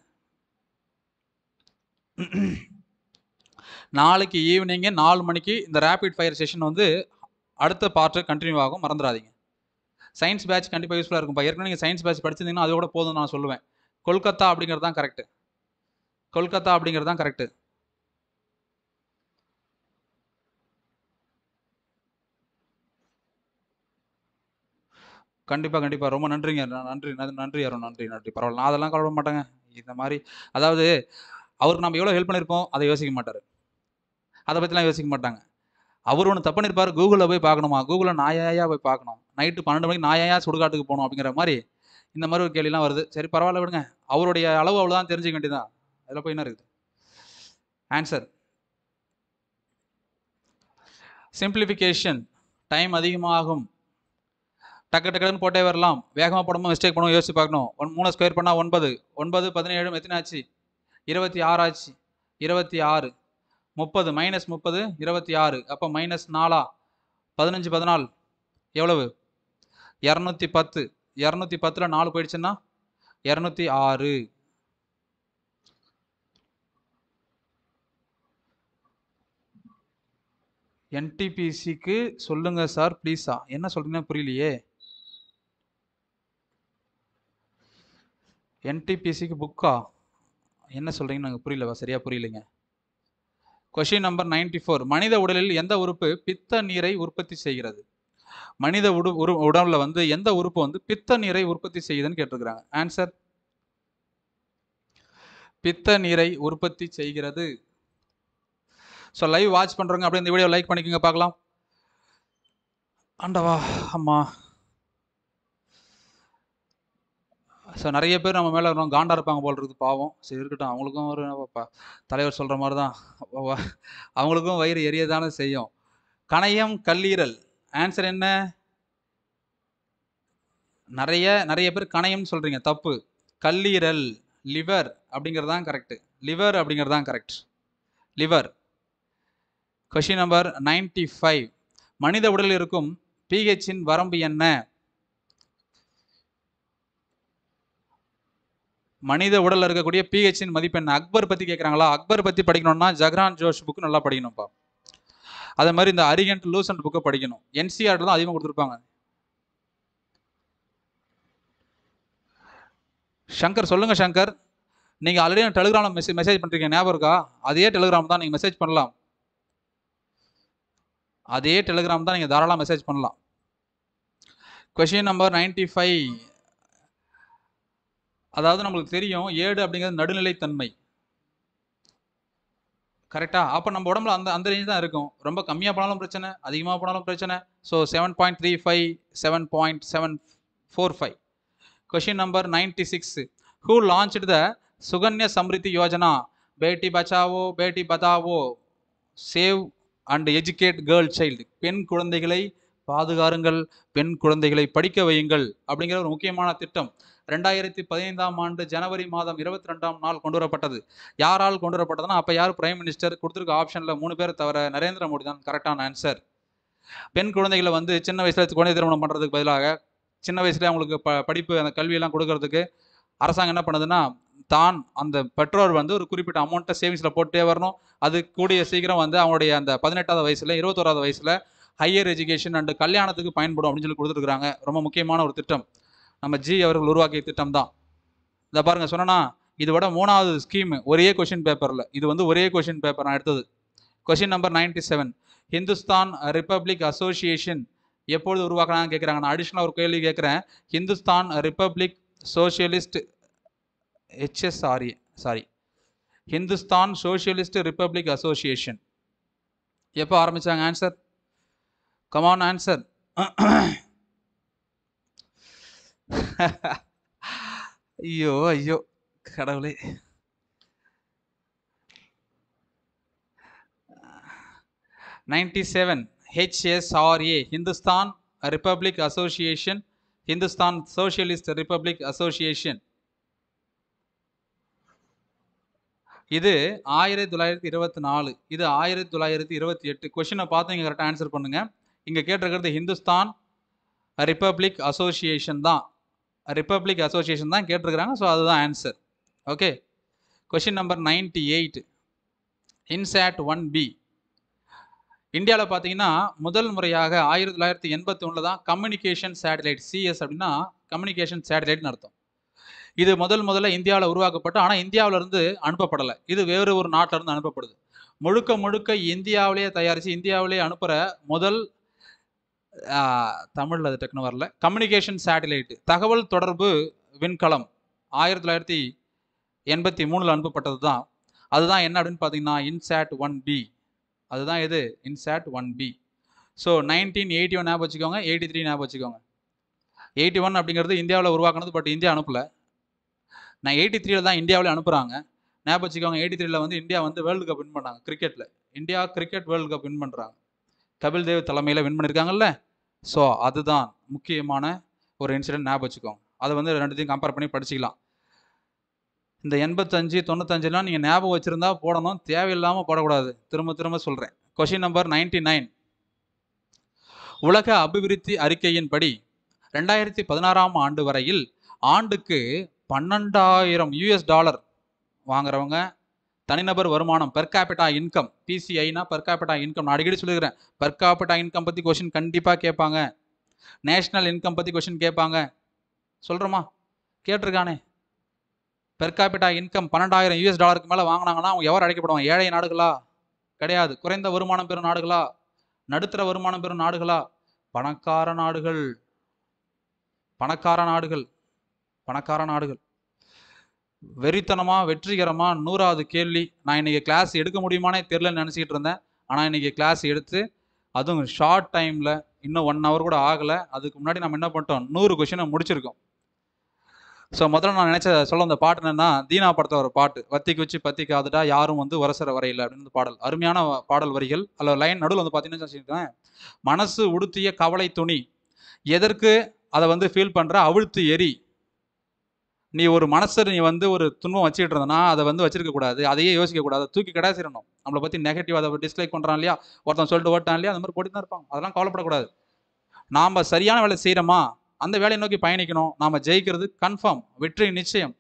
நாளைக்கு ஈவினிங்கு நாலு மணிக்கு இந்த ரேபிட் ஃபயர் செஷன் வந்து அடுத்த பார்ட்டு கண்டினியூ ஆகும் மறந்துடாதீங்க சயின்ஸ் பேட்ச் கண்டிப்பாக யூஸ்ஃபுல்லாக இருக்கும்ப்பா ஏற்கனவே நீங்கள் சயின்ஸ் பேட்ச் படிச்சிருந்தீங்கன்னா அதோட போதும் நான் சொல்லுவேன் கொல்கத்தா அப்படிங்கிறது தான் கரெக்டு கொல்கத்தா அப்படிங்கிறது தான் கரெக்டு கண்டிப்பாக கண்டிப்பாக ரொம்ப நன்றிங்க நன்றி நன்றி யாரும் நன்றி நன்றி பரவாயில்ல நான் அதெல்லாம் கவலைப்பட மாட்டேங்க இந்த மாதிரி அதாவது அவருக்கு நம்ம எவ்வளோ ஹெல்ப் பண்ணியிருப்போம் அதை யோசிக்க மாட்டார் அதை பற்றிலாம் யோசிக்க மாட்டாங்க அவர் ஒன்று தப்பு பண்ணியிருப்பார் கூகுளில் போய் பார்க்கணுமா கூகுளில் நாயாயா போய் பார்க்கணும் நைட்டு பன்னெண்டு மணிக்கு நாயாயா சுடுகாட்டுக்கு போகணும் அப்படிங்கிற மாதிரி இந்த மாதிரி ஒரு கேள்விலாம் வருது சரி பரவாயில்ல விடுங்க அவருடைய அளவு அவ்வளோதான் தெரிஞ்சுக்க வேண்டியதான் இதில் போய் என்ன இருக்குது ஆன்சர் சிம்பிளிஃபிகேஷன் டைம் அதிகமாகும் டக்கு டக்குன்னு போட்டே வரலாம் வேகமாக போடணும் மிஸ்டேக் பண்ணுவோம் யோசிச்சு பார்க்கணும் ஒன் மூணு ஸ்கொயர் பண்ணால் ஒன்பது ஒன்பது பதினேழு எத்தனை இருபத்தி ஆறு ஆச்சு இருபத்தி ஆறு முப்பது மைனஸ் முப்பது இருபத்தி ஆறு அப்போ மைனஸ் நாலா பதினஞ்சு பதினாலு எவ்வளவு இரநூத்தி பத்து இரநூத்தி பத்தில் நாலு போயிடுச்சுன்னா இரநூத்தி ஆறு என்டிபிசிக்கு சொல்லுங்கள் சார் ப்ளீஸா என்ன சொல்றீங்கன்னா புரியலையே என்டிபிசிக்கு புக்கா என்ன சொல்கிறீங்கன்னு நாங்கள் புரியலவா சரியாக புரியலைங்க கொஷின் நம்பர் நைன்டி ஃபோர் மனித உடலில் எந்த உறுப்பு பித்த நீரை உற்பத்தி செய்கிறது மனித உடு உரு வந்து எந்த உறுப்பு வந்து பித்த நீரை உற்பத்தி செய்யுதுன்னு கேட்டிருக்கிறாங்க ஆன்சர் பித்த நீரை உற்பத்தி செய்கிறது ஸோ லைவ் வாட்ச் பண்ணுறவங்க அப்படி இந்த வீடியோ லைக் பண்ணிக்கோங்க பார்க்கலாம் ஆண்டவா அம்மா ஸோ நிறைய பேர் நம்ம மேலே இன்னும் காண்டா இருப்பாங்க போல் இருக்குது பாவம் சரி இருக்கட்டும் அவங்களுக்கும் ஒரு தலைவர் சொல்கிற மாதிரி தான் அவங்களுக்கும் வயிறு எரிய தானே செய்யும் கணையம் கல்லீரல் ஆன்சர் என்ன நிறைய நிறைய பேர் கணையம்னு சொல்கிறீங்க தப்பு கல்லீரல் லிவர் அப்படிங்கிறது தான் கரெக்டு லிவர் அப்படிங்கிறது தான் correct liver question number ninety five மனித உடலில் இருக்கும் பிஹெச்சின் வரம்பு என்ன மனித உடலில் இருக்கக்கூடிய பிஹெச்சின் மதிப்பு என்ன அக்பர் பற்றி கேட்குறாங்களா அக்பர் பற்றி படிக்கணும்னா ஜக்ரான் ஜோஷ் புக் நல்லா படிக்கணும்ப்பா அதே மாதிரி இந்த அரிகண்ட் அண்ட் புக்கை படிக்கணும் என்சிஆர்டில் தான் அதிகமாக கொடுத்துருப்பாங்க சங்கர் சொல்லுங்கள் சங்கர் நீங்கள் ஆல்ரெடி டெலிகிராமில் மெசேஜ் மெசேஜ் பண்ணுறீங்க ஞாபகம் இருக்கா அதே டெலிகிராம் தான் நீங்கள் மெசேஜ் பண்ணலாம் அதே டெலிகிராம் தான் நீங்கள் தாராளம் மெசேஜ் பண்ணலாம் கொஷின் நம்பர் நைன்டி ஃபைவ் அதாவது நம்மளுக்கு தெரியும் ஏடு அப்படிங்கிறது நடுநிலைத்தன்மை கரெக்டாக அப்போ நம்ம உடம்புல அந்த அந்த ரேஞ்ச் தான் இருக்கும் ரொம்ப கம்மியாக போனாலும் பிரச்சனை அதிகமாக போனாலும் பிரச்சனை so seven point three five seven point seven four five question number ninety six who launch the Sukanya Samriddhi Yojana Beti Bachao Beti Padhao save and educate girl child பெண் குழந்தைகளை பாதுகாருங்கள் பெண் குழந்தைகளை படிக்க வையுங்கள் அப்படிங்கிற ஒரு முக்கியமான திட்டம் ரெண்டாயிரத்தி பதினைந்தாம் ஆண்டு ஜனவரி மாதம் இருபத்தி ரெண்டாம் நாள் கொண்டு வரப்பட்டது யாரால் கொண்டு வரப்பட்டதுன்னா அப்போ யார் பிரைம் மினிஸ்டர் கொடுத்துருக்க ஆப்ஷனில் மூணு பேர் தவிர நரேந்திர மோடி தான் கரெக்டான ஆன்சர் பெண் குழந்தைகளை வந்து சின்ன வயசில் குழந்தை திருமணம் பண்ணுறதுக்கு பதிலாக சின்ன வயசுலேயே அவங்களுக்கு ப படிப்பு அந்த கல்வியெல்லாம் கொடுக்கறதுக்கு அரசாங்கம் என்ன பண்ணுதுன்னா தான் அந்த பெற்றோர் வந்து ஒரு குறிப்பிட்ட அமௌண்ட்டை சேவிங்ஸில் போட்டே வரணும் அது கூடிய சீக்கிரம் வந்து அவங்களுடைய அந்த பதினெட்டாவது வயசில் இருபத்தோராவது வயசில் ஹையர் எஜுகேஷன் அண்டு கல்யாணத்துக்கு பயன்படும் அப்படின்னு சொல்லி கொடுத்துருக்குறாங்க ரொம்ப முக்கியமான ஒரு திட்டம் நம்ம ஜி அவர்கள் உருவாக்கிய திட்டம் தான் இதை பாருங்கள் சொன்னால் இதை விட மூணாவது ஸ்கீம் ஒரே கொஷின் பேப்பரில் இது வந்து ஒரே கொஷின் பேப்பர் நான் எடுத்தது question number ninety seven Hindustan Republic Association எப்பொழுது உருவாக்குறாங்கன்னு கேட்குறாங்க நான் அடிஷ்னலாக ஒரு கேள்வி கேட்குறேன் Hindustan Republic Socialist H S R sorry Hindustan Socialist Republic Association எப்போ ஆரம்பித்தாங்க ஆன்சர் கமான் ஆன்சர் ஐயோ ஐயோ கடவுளே ninety seven HSRA Hindustan Republic Association Hindustan Socialist Republic Association இது ஆயிரத்தி தொள்ளாயிரத்தி இருபத்தி நாலு இது ஆயிரத்தி தொள்ளாயிரத்தி இருபத்தி எட்டு கொஷினை பார்த்து நீங்கள் கரெக்டாக ஆன்சர் பண்ணுங்கள் இங்கே கேட்டிருக்கிறது ஹிந்துஸ்தான் ரிப்பப்ளிக் அசோசியேஷன் தான் ரிப்பப்ளிக் அசோசியேஷன் தான் கேட்டிருக்கிறாங்க ஸோ அதுதான் answer okay question number ninety eight INSAT one B இந்தியாவில் பார்த்தீங்கன்னா முதல் முறையாக ஆயிரத்தி தொள்ளாயிரத்தி எண்பத்தி ஒன்றில் தான் கம்யூனிகேஷன் சேட்டலைட் சிஎஸ் அப்படின்னா கம்யூனிகேஷன் சேட்டலைட்னு அர்த்தம் இது முதல் முதல்ல இந்தியாவில் உருவாக்கப்பட்டு ஆனால் இந்தியாவிலேருந்து அனுப்பப்படலை இது வேறு ஒரு இருந்து அனுப்பப்படுது முழுக்க முழுக்க இந்தியாவிலேயே தயாரித்து இந்தியாவிலேயே அனுப்புகிற முதல் தமிழில் அது டக்குன்னு வரல கம்யூனிகேஷன் சேட்டலைட் தகவல் தொடர்பு விண்கலம் ஆயிரத்தி தொள்ளாயிரத்தி எண்பத்தி மூணில் அனுப்பப்பட்டது தான் அதுதான் என்ன அப்படின்னு பார்த்தீங்கன்னா இன்சேட் ஒன் பி அதுதான் எது INSAT one B so nineteen eighty one ஞாபகம் வச்சுக்கோங்க எயிட்டி த்ரீ ஞாபகம் வச்சுக்கோங்க எயிட்டி ஒன் அப்படிங்கிறது இந்தியாவில் உருவாக்குனது பட் இந்தியா அனுப்பலை நான் எயிட்டி த்ரீல தான் இந்தியாவிலே அனுப்புகிறாங்க ஞாபகம் வச்சுக்கோங்க எயிட்டி த்ரீல வந்து இந்தியா வந்து வேர்ல்டு கப் வின் பண்ணாங்க கிரிக்கெட்டில் India cricket world cup win பண்ணுறாங்க கபில் தேவ் தலைமையில் வின் பண்ணியிருக்காங்கல்ல ஸோ அதுதான் முக்கியமான ஒரு இன்சிடென்ட் ஞாபகம் வச்சுக்கோங்க அதை வந்து ரெண்டுத்தையும் கம்பேர் பண்ணி படிச்சிக்கலாம் இந்த எண்பத்தஞ்சு தொண்ணூத்தஞ்சுலாம் நீங்கள் ஞாபகம் வச்சுருந்தா போடணும் தேவையில்லாமல் போடக்கூடாது திரும்ப திரும்ப சொல்கிறேன் கொஷின் நம்பர் நைன்டி நைன் உலக அபிவிருத்தி அறிக்கையின்படி ரெண்டாயிரத்தி பதினாறாம் ஆண்டு வரையில் ஆண்டுக்கு பன்னெண்டாயிரம் யூஎஸ் டாலர் வாங்குறவங்க தனிநபர் வருமானம் பெர் கேபிட்டா இன்கம் பிசிஐனா பெர் கேபிட்டா இன்கம் நான் அடிக்கடி சொல்லிக்கிறேன் பெர் கேபிட்டா இன்கம் பற்றி கொஷின் கண்டிப்பாக கேட்பாங்க நேஷ்னல் இன்கம் பற்றி கொஷின் கேட்பாங்க சொல்கிறோமா கேட்டிருக்கானே பெர் கேபிட்டா இன்கம் பன்னெண்டாயிரம் யூஎஸ் டாலருக்கு மேலே வாங்கினாங்கன்னா அவங்க எவர் அழைக்கப்படுவாங்க ஏழை நாடுகளா கிடையாது குறைந்த வருமானம் பெறும் நாடுகளா நடுத்தர வருமானம் பெறும் நாடுகளா பணக்கார நாடுகள் பணக்கார நாடுகள் பணக்கார நாடுகள் வெறித்தனமாக வெற்றிகரமாக நூறாவது கேள்வி நான் இன்னைக்கு கிளாஸ் எடுக்க முடியுமானே தெரிலன்னு நினச்சிக்கிட்டு இருந்தேன் ஆனால் இன்றைக்கி கிளாஸ் எடுத்து அதுவும் ஷார்ட் டைமில் இன்னும் ஒன் ஹவர் கூட ஆகலை அதுக்கு முன்னாடி நம்ம என்ன பண்ணிட்டோம் நூறு கொஷினை முடிச்சிருக்கோம் ஸோ முதல்ல நான் நினச்ச சொல்ல அந்த பாட்டு என்னென்னா தீனா படத்தில் ஒரு பாட்டு வத்திக்கு வச்சு பத்தி காதுட்டா யாரும் வந்து வரசர வரையில அப்படின்னு பாடல் அருமையான பாடல் வரிகள் அல்ல லைன் நடுவில் வந்து பார்த்தீங்கன்னா மனசு உடுத்திய கவலை துணி எதற்கு அதை வந்து ஃபீல் பண்ணுற அவிழ்த்து எரி நீ ஒரு மனசு நீ வந்து ஒரு துன்பம் வச்சுட்டு இருந்தனா அதை வந்து வச்சிருக்க கூடாது அதையே யோசிக்க கூடாது தூக்கி கடாசிடணும் நம்மளை பற்றி நெகட்டிவ் அதை டிஸ்லைக் பண்ணுறான் இல்லையா ஒருத்தன் சொல்லிட்டு ஓட்டான் இல்லையா அந்த மாதிரி போட்டு தான் இருப்பாங்க அதெல்லாம் கவலைப்படக்கூடாது நாம் சரியான வேலை செய்கிறோமா அந்த வேலையை நோக்கி பயணிக்கணும் நாம் ஜெயிக்கிறது கன்ஃபார்ம் வெற்றி நிச்சயம்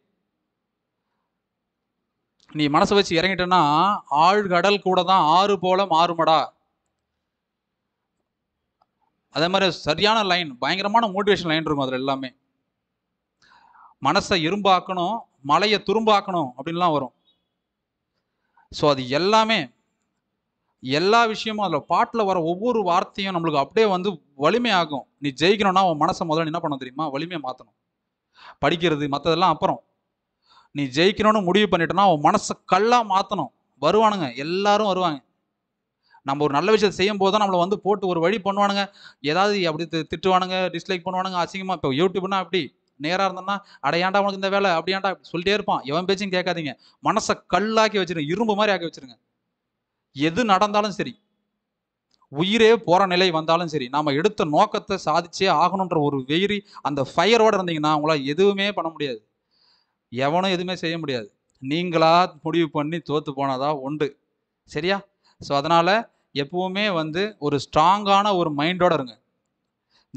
நீ மனசை வச்சு இறங்கிட்டேன்னா ஆழ்கடல் கூட தான் ஆறு போல மாறுமடா அதே மாதிரி சரியான லைன் பயங்கரமான மோட்டிவேஷன் லைன் இருக்கும் அதில் எல்லாமே மனசை இரும்பாக்கணும் மலையை துரும்பாக்கணும் அப்படின்லாம் வரும் ஸோ அது எல்லாமே எல்லா விஷயமும் அதில் பாட்டில் வர ஒவ்வொரு வார்த்தையும் நம்மளுக்கு அப்படியே வந்து வலிமையாகும் நீ ஜெயிக்கணும்னா உன் மனசை முதல்ல என்ன பண்ண தெரியுமா வலிமையை மாற்றணும் படிக்கிறது மற்றதெல்லாம் அப்புறம் நீ ஜெயிக்கணும்னு முடிவு பண்ணிட்டனா உன் மனசை கல்லாக மாற்றணும் வருவானுங்க எல்லாரும் வருவாங்க நம்ம ஒரு நல்ல விஷயத்தை செய்யும் போது தான் நம்மளை வந்து போட்டு ஒரு வழி பண்ணுவானுங்க ஏதாவது அப்படி திட்டுவானுங்க டிஸ்லைக் பண்ணுவானுங்க அசிங்கமாக இப்போ யூடியூப்னா அப்படி நேராக இருந்தோம்னா அடையாண்டா உனக்கு இந்த வேலை அப்படியாண்டா சொல்லிட்டே இருப்பான் எவன் பேச்சும் கேட்காதீங்க மனசை கல்லாக்கி வச்சிருங்க இரும்பு மாதிரி ஆக்கி வச்சிருங்க எது நடந்தாலும் சரி உயிரே போகிற நிலை வந்தாலும் சரி நாம் எடுத்த நோக்கத்தை சாதிச்சே ஆகணுன்ற ஒரு வெயிரி அந்த ஃபயரோடு இருந்தீங்கன்னா உங்களால் எதுவுமே பண்ண முடியாது எவனும் எதுவுமே செய்ய முடியாது நீங்களா முடிவு பண்ணி தோற்று போனதா உண்டு சரியா ஸோ அதனால் எப்பவுமே வந்து ஒரு ஸ்ட்ராங்கான ஒரு மைண்டோட இருங்க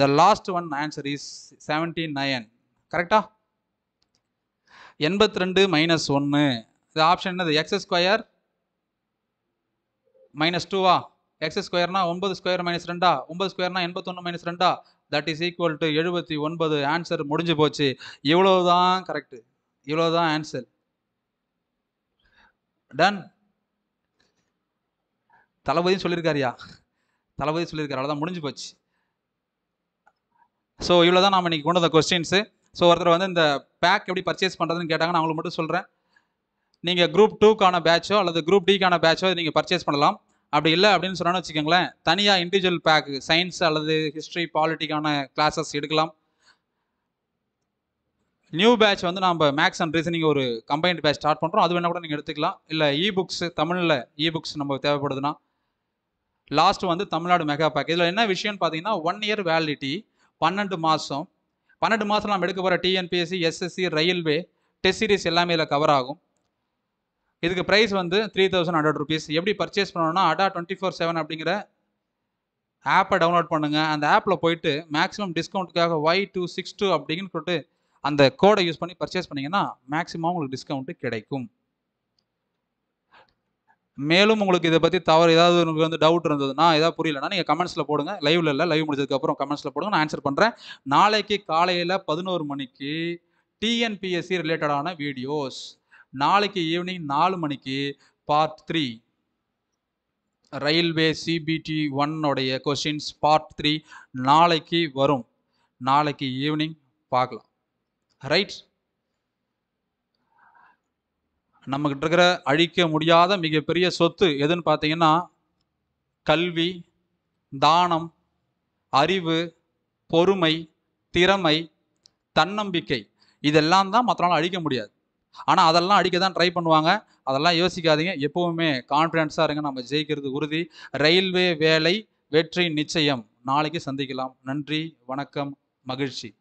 the last one answer is seventy nine கரெக்டா எண்பத்தி ரெண்டு மைனஸ் ஒன்று இது ஆப்ஷன் என்னது எக்ஸ் ஸ்கொயர் மைனஸ் டூவா எக்ஸ் ஸ்கொயர்னா ஒன்பது ஸ்கொயர் மைனஸ் ரெண்டா ஒன்பது ஸ்கொயர்னா எண்பத்தொன்று மைனஸ் ரெண்டா தட் இஸ் ஈக்குவல் டு எழுபத்தி ஒன்பது ஆன்சர் முடிஞ்சு போச்சு இவ்வளோதான் கரெக்டு இவ்வளோதான் ஆன்சர் டன் தளபதி சொல்லியிருக்காருயா தளபதி சொல்லியிருக்காரு அவ்வளோதான் முடிஞ்சு போச்சு ஸோ இவ்வளோ தான் நாம் இன்றைக்கி கொண்டு வந்த கொஸ்டின்ஸு ஸோ ஒருத்தர் வந்து இந்த பேக் எப்படி பர்ச்சேஸ் பண்ணுறதுன்னு கேட்டாங்க நான் உங்களுக்கு மட்டும் சொல்கிறேன் நீங்கள் குரூப் டூக்கான பேட்சோ அல்லது குரூப் டிக்கான பேட்சோ நீங்கள் பர்ச்சேஸ் பண்ணலாம் அப்படி இல்லை அப்படின்னு சொன்னான்னு வச்சுக்கோங்களேன் தனியாக இண்டிவிஜுவல் பேக்கு சயின்ஸ் அல்லது ஹிஸ்ட்ரி பாலிட்டிக்கான கிளாஸஸ் எடுக்கலாம் நியூ பேட்ச் வந்து நம்ம மேக்ஸ் அண்ட் ரீசனிங் ஒரு கம்பைன்ட் பேட்ச் ஸ்டார்ட் பண்ணுறோம் அது வேணால் கூட நீங்கள் எடுத்துக்கலாம் இல்லை இ புக்ஸ் தமிழில் இ புக்ஸ் நம்ம தேவைப்படுதுன்னா லாஸ்ட் வந்து தமிழ்நாடு மெகா பேக் இதில் என்ன விஷயம்னு பார்த்தீங்கன்னா ஒன் இயர் வேலிடிட்டி பன்னெண்டு மாதம் பன்னெண்டு மாதம் நாம் எடுக்க போகிற TNPSC SSC railway test series எல்லாமே இதில் கவர் ஆகும் இதுக்கு ப்ரைஸ் வந்து த்ரீ தௌசண்ட் ஹண்ட்ரட் ருபீஸ் எப்படி பர்ச்சேஸ் பண்ணணும்னா அடா டுவெண்ட்டி ஃபோர் செவன் அப்படிங்கிற ஆப்பை டவுன்லோட் பண்ணுங்கள் அந்த ஆப்பில் போயிட்டு மேக்ஸிமம் டிஸ்கவுண்ட்டுக்காக ஒய் டூ சிக்ஸ் டூ அப்படின்னு சொல்லிட்டு அந்த கோடை யூஸ் பண்ணி பர்ச்சேஸ் பண்ணிங்கன்னா மேக்ஸிமம் உங்களுக்கு டிஸ்கவுண்ட்டு கிடைக்கும் மேலும் உங்களுக்கு இதை பற்றி தவறு ஏதாவது உங்களுக்கு வந்து டவுட் இருந்ததுன்னா ஏதாவது புரியலன்னா நீங்கள் கமெண்ட்ஸில் போடுங்க லைவ்ல இல்லை லைவ் முடிஞ்சதுக்கப்புறம் கமெண்ட்ஸில் போடுங்க நான் ஆன்சர் பண்ணுறேன் நாளைக்கு காலையில் பதினோரு மணிக்கு டிஎன்பிஎஸ்சி ரிலேட்டடான வீடியோஸ் நாளைக்கு ஈவினிங் நாலு மணிக்கு பார்ட் த்ரீ ரயில்வே சிபிடி ஒன்னுடைய கொஸ்டின்ஸ் பார்ட் த்ரீ நாளைக்கு வரும் நாளைக்கு ஈவினிங் பார்க்கலாம் ரைட் நம்மக்கிட்ட இருக்கிற அழிக்க முடியாத மிகப்பெரிய சொத்து எதுன்னு பார்த்தீங்கன்னா கல்வி தானம் அறிவு பொறுமை திறமை தன்னம்பிக்கை இதெல்லாம் தான் மற்றவங்களால் அழிக்க முடியாது ஆனால் அதெல்லாம் அடிக்க தான் ட்ரை பண்ணுவாங்க அதெல்லாம் யோசிக்காதீங்க எப்போவுமே கான்ஃபிடென்ஸாக இருங்க நம்ம ஜெயிக்கிறது உறுதி ரயில்வே வேலை வெற்றி நிச்சயம் நாளைக்கு சந்திக்கலாம் நன்றி வணக்கம் மகிழ்ச்சி